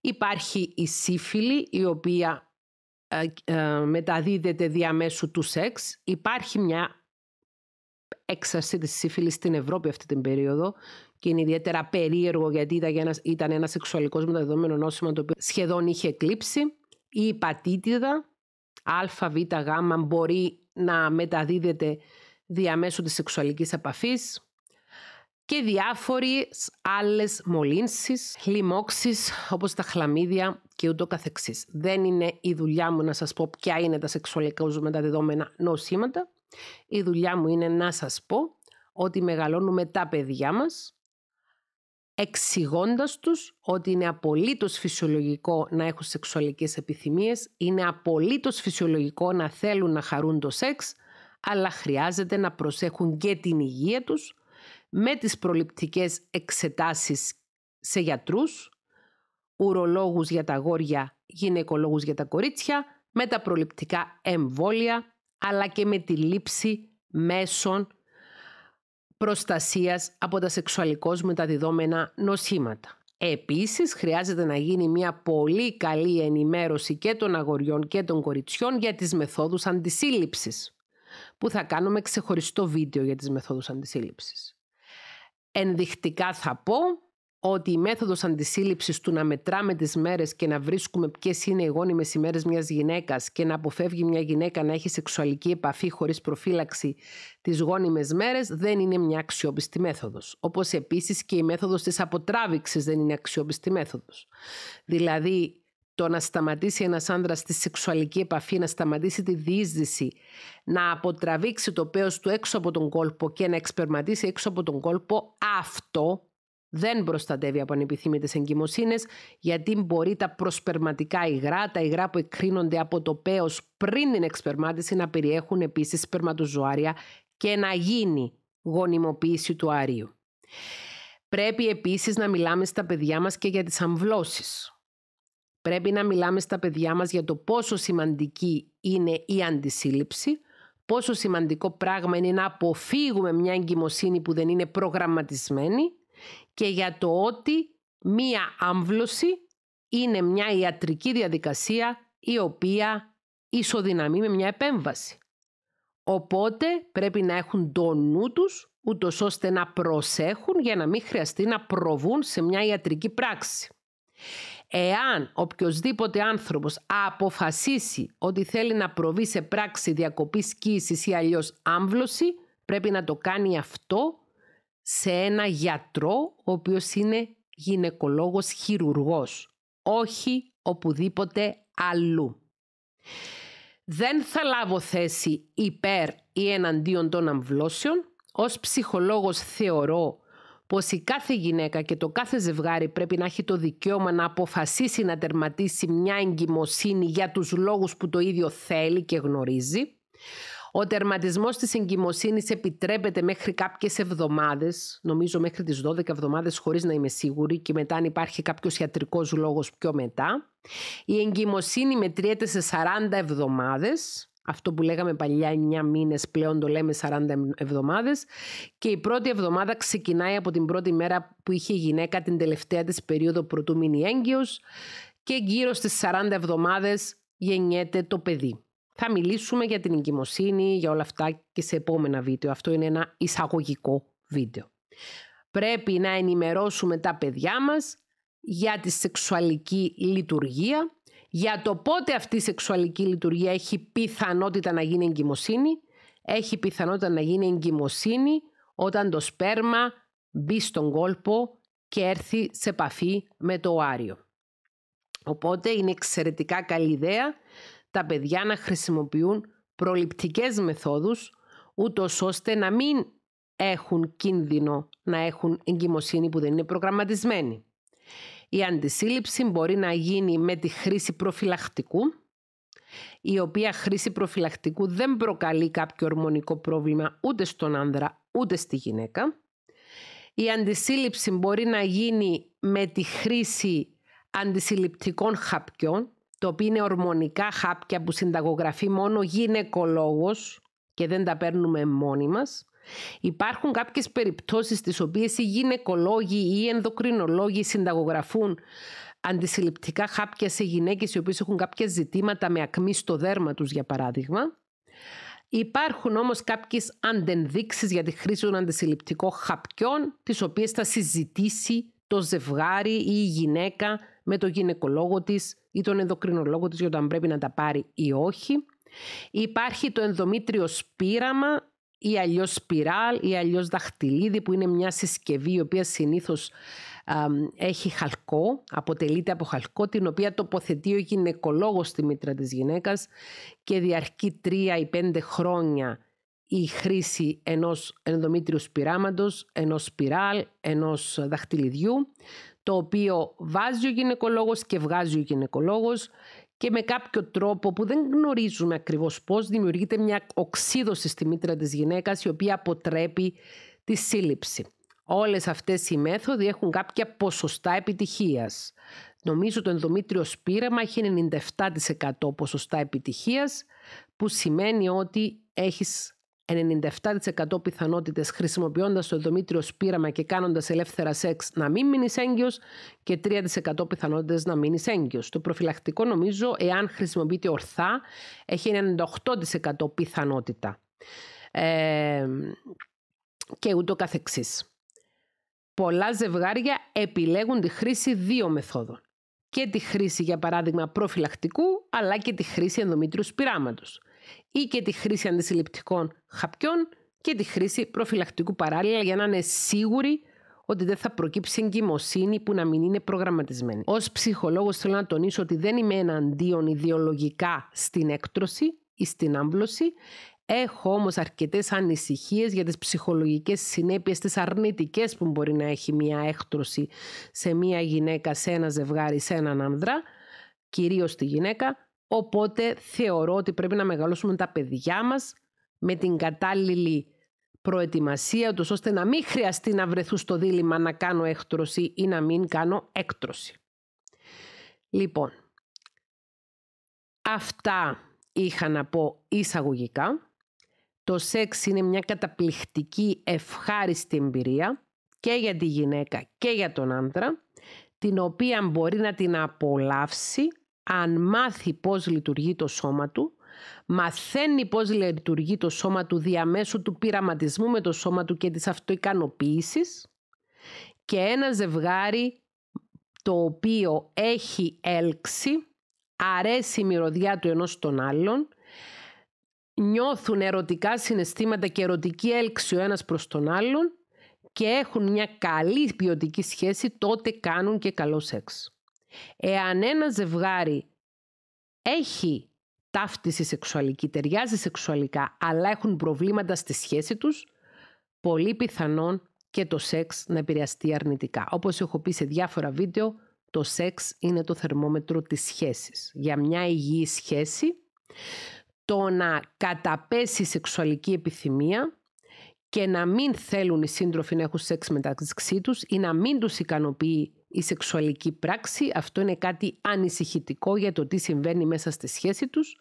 Υπάρχει η σύφυλη η οποία ε, ε, μεταδίδεται διαμέσου του σεξ. Υπάρχει μια έξαρση της σύφυλης στην Ευρώπη αυτή την περίοδο και είναι ιδιαίτερα περίεργο γιατί ήταν ένας, σεξουαλικός σεξουαλικός μεταδεδομένο νόσημα το οποίο σχεδόν είχε εκλείψει. Η υπατήτηδα, α, β, γ μπορεί να μεταδίδεται διαμέσου της σεξουαλικής επαφής και διάφορες άλλες μολύνσεις, λοιμώξεις όπως τα χλαμίδια και ούτω καθεξής. Δεν είναι η δουλειά μου να σας πω ποια είναι τα σεξουαλικά μεταδεδομένα νοσήματα. Η δουλειά μου είναι να σας πω ότι μεγαλώνουμε τα παιδιά μας εξηγώντας τους ότι είναι απολύτως φυσιολογικό να έχουν σεξουαλικές επιθυμίες, είναι απολύτως φυσιολογικό να θέλουν να χαρούν το σεξ, αλλά χρειάζεται να προσέχουν και την υγεία τους με τις προληπτικές εξετάσεις σε γιατρούς, ουρολόγους για τα αγόρια, γυναικολόγους για τα κορίτσια, με τα προληπτικά εμβόλια, αλλά και με τη λήψη μέσων προστασίας από τα σεξουαλικώς μεταδιδόμενα νοσήματα. Επίσης χρειάζεται να γίνει μια πολύ καλή ενημέρωση και των αγοριών και των κοριτσιών για τις μεθόδους αντισύλληψης που θα κάνουμε ξεχωριστό βίντεο για τις μεθόδους αντισύλληψης. Ενδεικτικά θα πω ότι η μέθοδος αντισύλληψης του να μετράμε τις μέρες και να βρίσκουμε ποιες είναι οι γόνιμες ημέρες μιας γυναίκας και να αποφεύγει μια γυναίκα να έχει σεξουαλική επαφή χωρίς προφύλαξη τις γόνιμες μέρες δεν είναι μια αξιόπιστη μέθοδος. Όπως επίσης και η μέθοδος της αποτράβηξης δεν είναι αξιόπιστη μέθοδος. Δηλαδή, το να σταματήσει ένας άνδρας τη σεξουαλική επαφή, να σταματήσει τη διείσδυση, να αποτραβήξει το πέος του έξω από τον κόλπο και να εξπερματίσει έξω από τον κόλπο, αυτό δεν προστατεύει από ανεπιθύμητες εγκυμοσύνες, γιατί μπορεί τα προσπερματικά υγρά, τα υγρά που εκκρίνονται από το πέος πριν την εξπερμάτιση να περιέχουν επίσης σπερματοζωάρια και να γίνει γονιμοποίηση του αρίου. Πρέπει επίσης να μιλάμε στα παιδιά μας και για τις αμβλώσεις. Πρέπει να μιλάμε στα παιδιά μας για το πόσο σημαντική είναι η αντισύλληψη, πόσο σημαντικό πράγμα είναι να αποφύγουμε μια εγκυμοσύνη που δεν είναι προγραμματισμένη και για το ότι μία άμβλωση είναι μια ιατρική διαδικασία η οποία ισοδυναμεί με μια επέμβαση. Οπότε πρέπει να έχουν το νου τους ούτως ώστε να προσέχουν για να μην χρειαστεί να προβούν σε μια ιατρική πράξη. Εάν οποιοδήποτε άνθρωπος αποφασίσει ότι θέλει να προβεί σε πράξη διακοπής κύησης ή αλλιώς άμβλωση, πρέπει να το κάνει αυτό σε ένα γιατρό ο οποίος είναι γυναικολόγος χειρουργός, όχι οπουδήποτε αλλού. Δεν θα λάβω θέση υπέρ ή εναντίον των αμβλώσεων. Ως ψυχολόγος θεωρώ πως η κάθε γυναίκα και το κάθε ζευγάρι πρέπει να έχει το δικαίωμα να αποφασίσει να τερματίσει μια εγκυμοσύνη για τους λόγους που το ίδιο θέλει και γνωρίζει. Ο τερματισμός της εγκυμοσύνης επιτρέπεται μέχρι κάποιες εβδομάδες, νομίζω μέχρι τις 12 εβδομάδες χωρίς να είμαι σίγουρη και μετά αν υπάρχει κάποιος ιατρικός λόγος πιο μετά. Η εγκυμοσύνη μετριέται σε 40 εβδομάδες, αυτό που λέγαμε παλιά 9 μήνες πλέον το λέμε 40 εβδομάδες και η πρώτη εβδομάδα ξεκινάει από την πρώτη μέρα που είχε η γυναίκα την τελευταία της περίοδο πρωτού μείνει έγκυος και γύρω στις 40 εβδομάδες γεννιέται το παιδί. Θα μιλήσουμε για την εγκυμοσύνη, για όλα αυτά και σε επόμενα βίντεο. Αυτό είναι ένα εισαγωγικό βίντεο. Πρέπει να ενημερώσουμε τα παιδιά μας για τη σεξουαλική λειτουργία, για το πότε αυτή η σεξουαλική λειτουργία έχει πιθανότητα να γίνει εγκυμοσύνη. Έχει πιθανότητα να γίνει εγκυμοσύνη όταν το σπέρμα μπει στον κόλπο και έρθει σε επαφή με το οάριο. Οπότε είναι εξαιρετικά καλή ιδέα τα παιδιά να χρησιμοποιούν προληπτικές μεθόδους, ούτως ώστε να μην έχουν κίνδυνο να έχουν εγκυμοσύνη που δεν είναι προγραμματισμένη. Η αντισύλληψη μπορεί να γίνει με τη χρήση προφυλακτικού, η οποία χρήση προφυλακτικού δεν προκαλεί κάποιο ορμονικό πρόβλημα ούτε στον άνδρα ούτε στη γυναίκα. Η αντισύλληψη μπορεί να γίνει με τη χρήση αντισυλληπτικών χαπιών, το οποίο είναι ορμονικά χάπια που συνταγογραφεί μόνο γυναικολόγος και δεν τα παίρνουμε μόνοι μας. Υπάρχουν κάποιες περιπτώσεις στις οποίες οι γυναικολόγοι ή οι ενδοκρινολόγοι συνταγογραφούν αντισυλληπτικά χάπια σε γυναίκες οι οποίες έχουν κάποια ζητήματα με ακμή στο δέρμα τους για παράδειγμα. Υπάρχουν όμως κάποιες αντενδείξεις για τη χρήση των αντισυλληπτικών χαπιών τις οποίες θα συζητήσει το ζευγάρι ή η γυναίκα με τον γυναικολόγο της ή τον ενδοκρινολόγο της για το αν πρέπει να τα πάρει ή όχι. Υπάρχει το ενδομήτριο σπήραμα ή αλλιώς σπιράλ ή αλλιώς δαχτυλίδι που είναι μια συσκευή η οποία συνήθως α, έχει χαλκό, αποτελείται από χαλκό την οποία τοποθετεί ο γυναικολόγος στη μήτρα της γυναίκας και διαρκεί τρία ή πέντε χρόνια η χρήση ενός συνηθως εχει χαλκο αποτελειται σπυράματος, ενός σπιράλ, ενός δαχτυλιδιού το οποίο βάζει ο γυναικολόγος και βγάζει ο γυναικολόγος και με κάποιο τρόπο που δεν γνωρίζουμε ακριβώς πώς δημιουργείται μια οξύδωση στη μήτρα της γυναίκας η οποία αποτρέπει τη σύλληψη. Όλες αυτές οι μέθοδοι έχουν κάποια ποσοστά επιτυχίας. Νομίζω το ενδομήτριο σπήρεμα έχει 97% ποσοστά επιτυχίας που σημαίνει ότι έχεις 97% πιθανότητες χρησιμοποιώντας το ενδομήτριο σπήραμα και κάνοντας ελεύθερα σεξ να μην μείνει έγκυος και 3% πιθανότητες να μείνει έγκυος. Το προφυλακτικό νομίζω εάν χρησιμοποιείται ορθά έχει 98% πιθανότητα. Ε, και ούτω καθεξής. Πολλά ζευγάρια επιλέγουν τη χρήση δύο μεθόδων. Και τη χρήση, για παράδειγμα, προφυλακτικού, αλλά και τη χρήση ενδομήτριου σπηράματος ή και τη χρήση αντισυλληπτικών χαπιών και τη χρήση προφυλακτικού παράλληλα για να είναι σίγουροι ότι δεν θα προκύψει εγκυμοσύνη που να μην είναι προγραμματισμένη. Ως ψυχολόγος, θέλω να τονίσω ότι δεν είμαι εναντίον ιδεολογικά στην έκτρωση ή στην άμπλωση. Έχω όμως αρκετές ανησυχίες για τις ψυχολογικές συνέπειες, τις αρνητικές που μπορεί να έχει μια έκτρωση σε μια γυναίκα, σε ένα ζευγάρι, σε έναν ανδρά, κυρίως τη γυναίκα, Οπότε θεωρώ ότι πρέπει να μεγαλώσουμε τα παιδιά μας με την κατάλληλη προετοιμασία τους, ώστε να μην χρειαστεί να βρεθούν στο δίλημα να κάνω έκτρωση ή να μην κάνω έκτρωση. Λοιπόν, αυτά είχα να πω εισαγωγικά. Το σεξ είναι μια καταπληκτική ευχάριστη εμπειρία και για τη γυναίκα και για τον άντρα, την οποία μπορεί να την απολαύσει αν μάθει πώς λειτουργεί το σώμα του, μαθαίνει πώς λειτουργεί το σώμα του διαμέσου του πειραματισμού με το σώμα του και της αυτοικανοποίησης και ένα ζευγάρι το οποίο έχει έλξη, αρέσει η μυρωδιά του ενός τον άλλον, νιώθουν ερωτικά συναισθήματα και ερωτική έλξη ο ένας προς τον άλλον και έχουν μια καλή ποιοτική σχέση, τότε κάνουν και καλό σεξ. Εάν ένα ζευγάρι έχει ταύτιση σεξουαλική, ταιριάζει σεξουαλικά, αλλά έχουν προβλήματα στη σχέση τους, πολύ πιθανόν και το σεξ να επηρεαστεί αρνητικά. Όπως έχω πει σε διάφορα βίντεο, το σεξ είναι το θερμόμετρο της σχέσης. Για μια υγιή σχέση, το να καταπέσει η σεξουαλική επιθυμία και να μην θέλουν οι σύντροφοι να έχουν σεξ μεταξύ τους ή να μην τους ικανοποιεί η σεξουαλική πράξη. Αυτό είναι κάτι ανησυχητικό για το τι συμβαίνει μέσα στη σχέση τους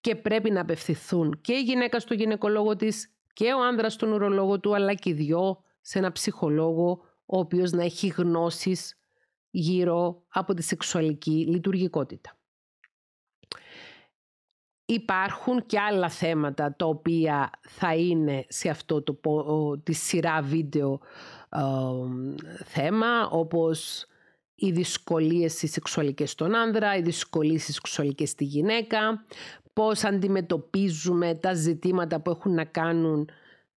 και πρέπει να απευθυνθούν και η γυναίκα στο γυναικολόγο της και ο άνδρας στον ουρολόγο του αλλά και οι δυο σε ένα ψυχολόγο ο οποίος να έχει γνώσεις γύρω από τη σεξουαλική λειτουργικότητα. Υπάρχουν και άλλα θέματα τα οποία θα είναι σε αυτό το, τη σειρά βίντεο θέμα όπως οι δυσκολίες στις σεξουαλικές στον άνδρα, οι δυσκολίες στις σεξουαλικές στη γυναίκα, πώς αντιμετωπίζουμε τα ζητήματα που έχουν να κάνουν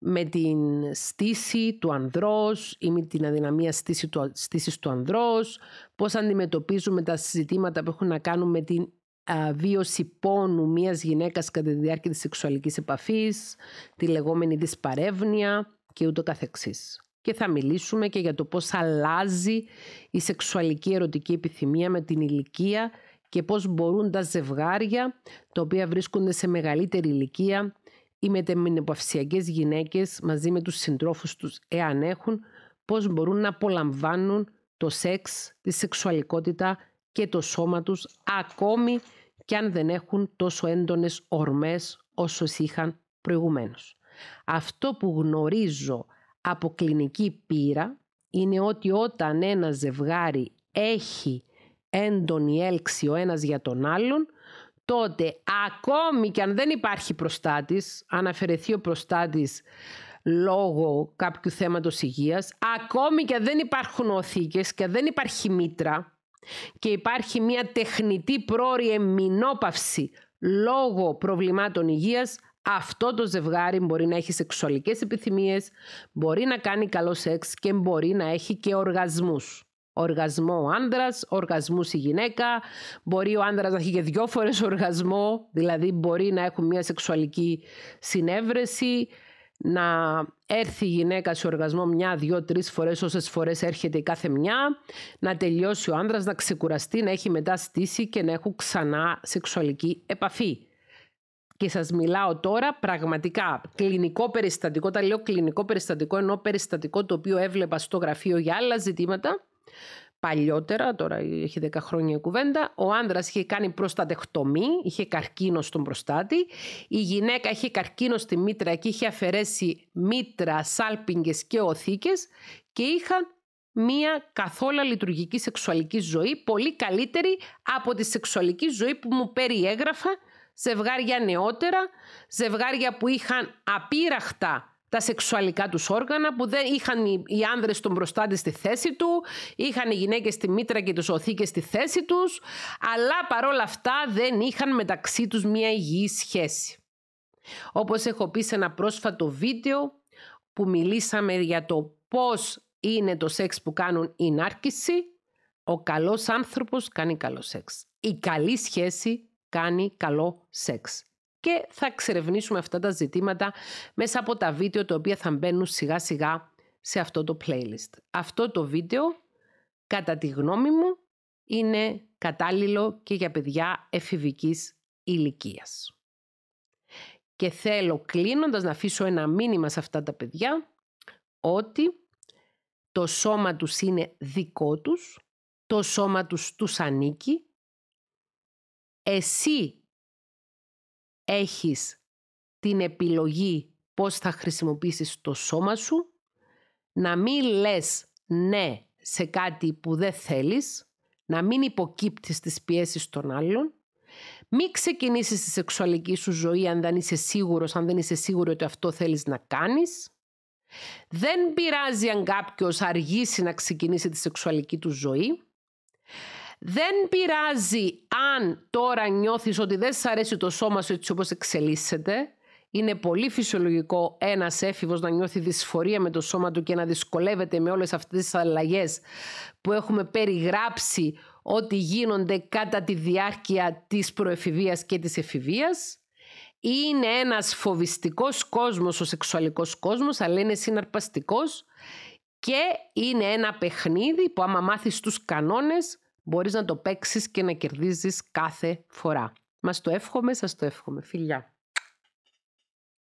με την στήση του ανδρός ή με την αδυναμία στήση του, στήσης του ανδρός, πώς αντιμετωπίζουμε τα ζητήματα που έχουν να κάνουν με την α, βίωση πόνου μιας γυναίκας κατά τη διάρκεια της σεξουαλικής επαφής, τη λεγόμενη δυσπαρεύνοια και ούτω καθεξής και θα μιλήσουμε και για το πώς αλλάζει η σεξουαλική ερωτική επιθυμία με την ηλικία και πώς μπορούν τα ζευγάρια τα οποία βρίσκονται σε μεγαλύτερη ηλικία ή με γυναίκες μαζί με τους συντρόφους τους εάν έχουν πώς μπορούν να απολαμβάνουν το σεξ, τη σεξουαλικότητα και το σώμα τους ακόμη και αν δεν έχουν τόσο έντονες ορμές όσο είχαν προηγουμένως. Αυτό που γνωρίζω από κλινική πείρα είναι ότι όταν ένας ζευγάρι έχει έντονη έλξη ο ένας για τον άλλον, τότε ακόμη και αν δεν υπάρχει προστάτης, αν αφαιρεθεί ο προστάτης λόγω κάποιου θέματος υγείας, ακόμη και αν δεν υπάρχουν οθήκες και δεν υπάρχει μήτρα και υπάρχει μια τεχνητή πρόρη εμεινόπαυση λόγω προβλημάτων υγείας, αυτό το ζευγάρι μπορεί να έχει σεξουαλικές επιθυμίες, μπορεί να κάνει καλό σεξ και μπορεί να έχει και οργασμούς. Οργασμό ο άντρα, οργασμούς η γυναίκα. Μπορεί ο άντρα να έχει και δυο φορές οργασμό, δηλαδή μπορεί να έχουν μια σεξουαλική συνέβρεση, να έρθει η γυναίκα σε οργασμό μια, δυο, τρεις φορές όσες φορές έρχεται η κάθε μια, να τελειώσει ο άντρα, να ξεκουραστεί, να έχει μετά στήσει και να έχουν ξανά σεξουαλική επαφή και σας μιλάω τώρα πραγματικά κλινικό περιστατικό, Τα λέω κλινικό περιστατικό ενώ περιστατικό το οποίο έβλεπα στο γραφείο για άλλα ζητήματα, παλιότερα, τώρα έχει 10 χρόνια η κουβέντα, ο άνδρας είχε κάνει προστατεχτομή, είχε καρκίνο στον προστάτη, η γυναίκα είχε καρκίνο στη μήτρα και είχε αφαιρέσει μήτρα, σάλπιγγες και οθήκες και είχαν μία καθόλου λειτουργική σεξουαλική ζωή, πολύ καλύτερη από τη σεξουαλική ζωή που μου περιέγραφα ζευγάρια νεότερα, ζευγάρια που είχαν απείραχτα τα σεξουαλικά τους όργανα που δεν είχαν οι άνδρες τον της στη θέση του, είχαν οι γυναίκες στη μήτρα και τους οθήκες στη θέση τους, αλλά παρόλα αυτά δεν είχαν μεταξύ τους μια υγιή σχέση. Όπως έχω πει σε ένα πρόσφατο βίντεο που μιλήσαμε για το πώς είναι το σεξ που κάνουν η νάρκηση, ο καλός άνθρωπος κάνει καλό σεξ. Η καλή σχέση κάνει καλό σεξ. Και θα εξερευνήσουμε αυτά τα ζητήματα μέσα από τα βίντεο τα οποία θα μπαίνουν σιγά σιγά σε αυτό το playlist. Αυτό το βίντεο, κατά τη γνώμη μου, είναι κατάλληλο και για παιδιά εφηβικής ηλικίας. Και θέλω κλείνοντας να αφήσω ένα μήνυμα σε αυτά τα παιδιά ότι το σώμα τους είναι δικό τους, το σώμα τους τους ανήκει εσύ έχεις την επιλογή πώς θα χρησιμοποιήσεις το σώμα σου, να μην λες ναι σε κάτι που δεν θέλεις, να μην υποκύπτεις τις πιέσεις των άλλων, μην ξεκινήσεις τη σεξουαλική σου ζωή αν δεν είσαι σίγουρος, αν δεν είσαι σίγουρο ότι αυτό θέλεις να κάνεις. Δεν πειράζει αν κάποιος αργήσει να ξεκινήσει τη σεξουαλική του ζωή. Δεν πειράζει αν τώρα νιώθεις ότι δεν σ' αρέσει το σώμα σου έτσι όπως εξελίσσεται. Είναι πολύ φυσιολογικό ένας έφηβος να νιώθει δυσφορία με το σώμα του και να δυσκολεύεται με όλες αυτές τις αλλαγές που έχουμε περιγράψει ότι γίνονται κατά τη διάρκεια της προεφηβείας και της εφηβείας. Είναι ένας φοβιστικός κόσμος, ο σεξουαλικός κόσμος, αλλά είναι συναρπαστικός και είναι ένα παιχνίδι που άμα μάθεις τους κανόνες μπορείς να το παίξεις και να κερδίζεις κάθε φορά. Μας το εύχομαι, σας το εύχομαι. Φιλιά.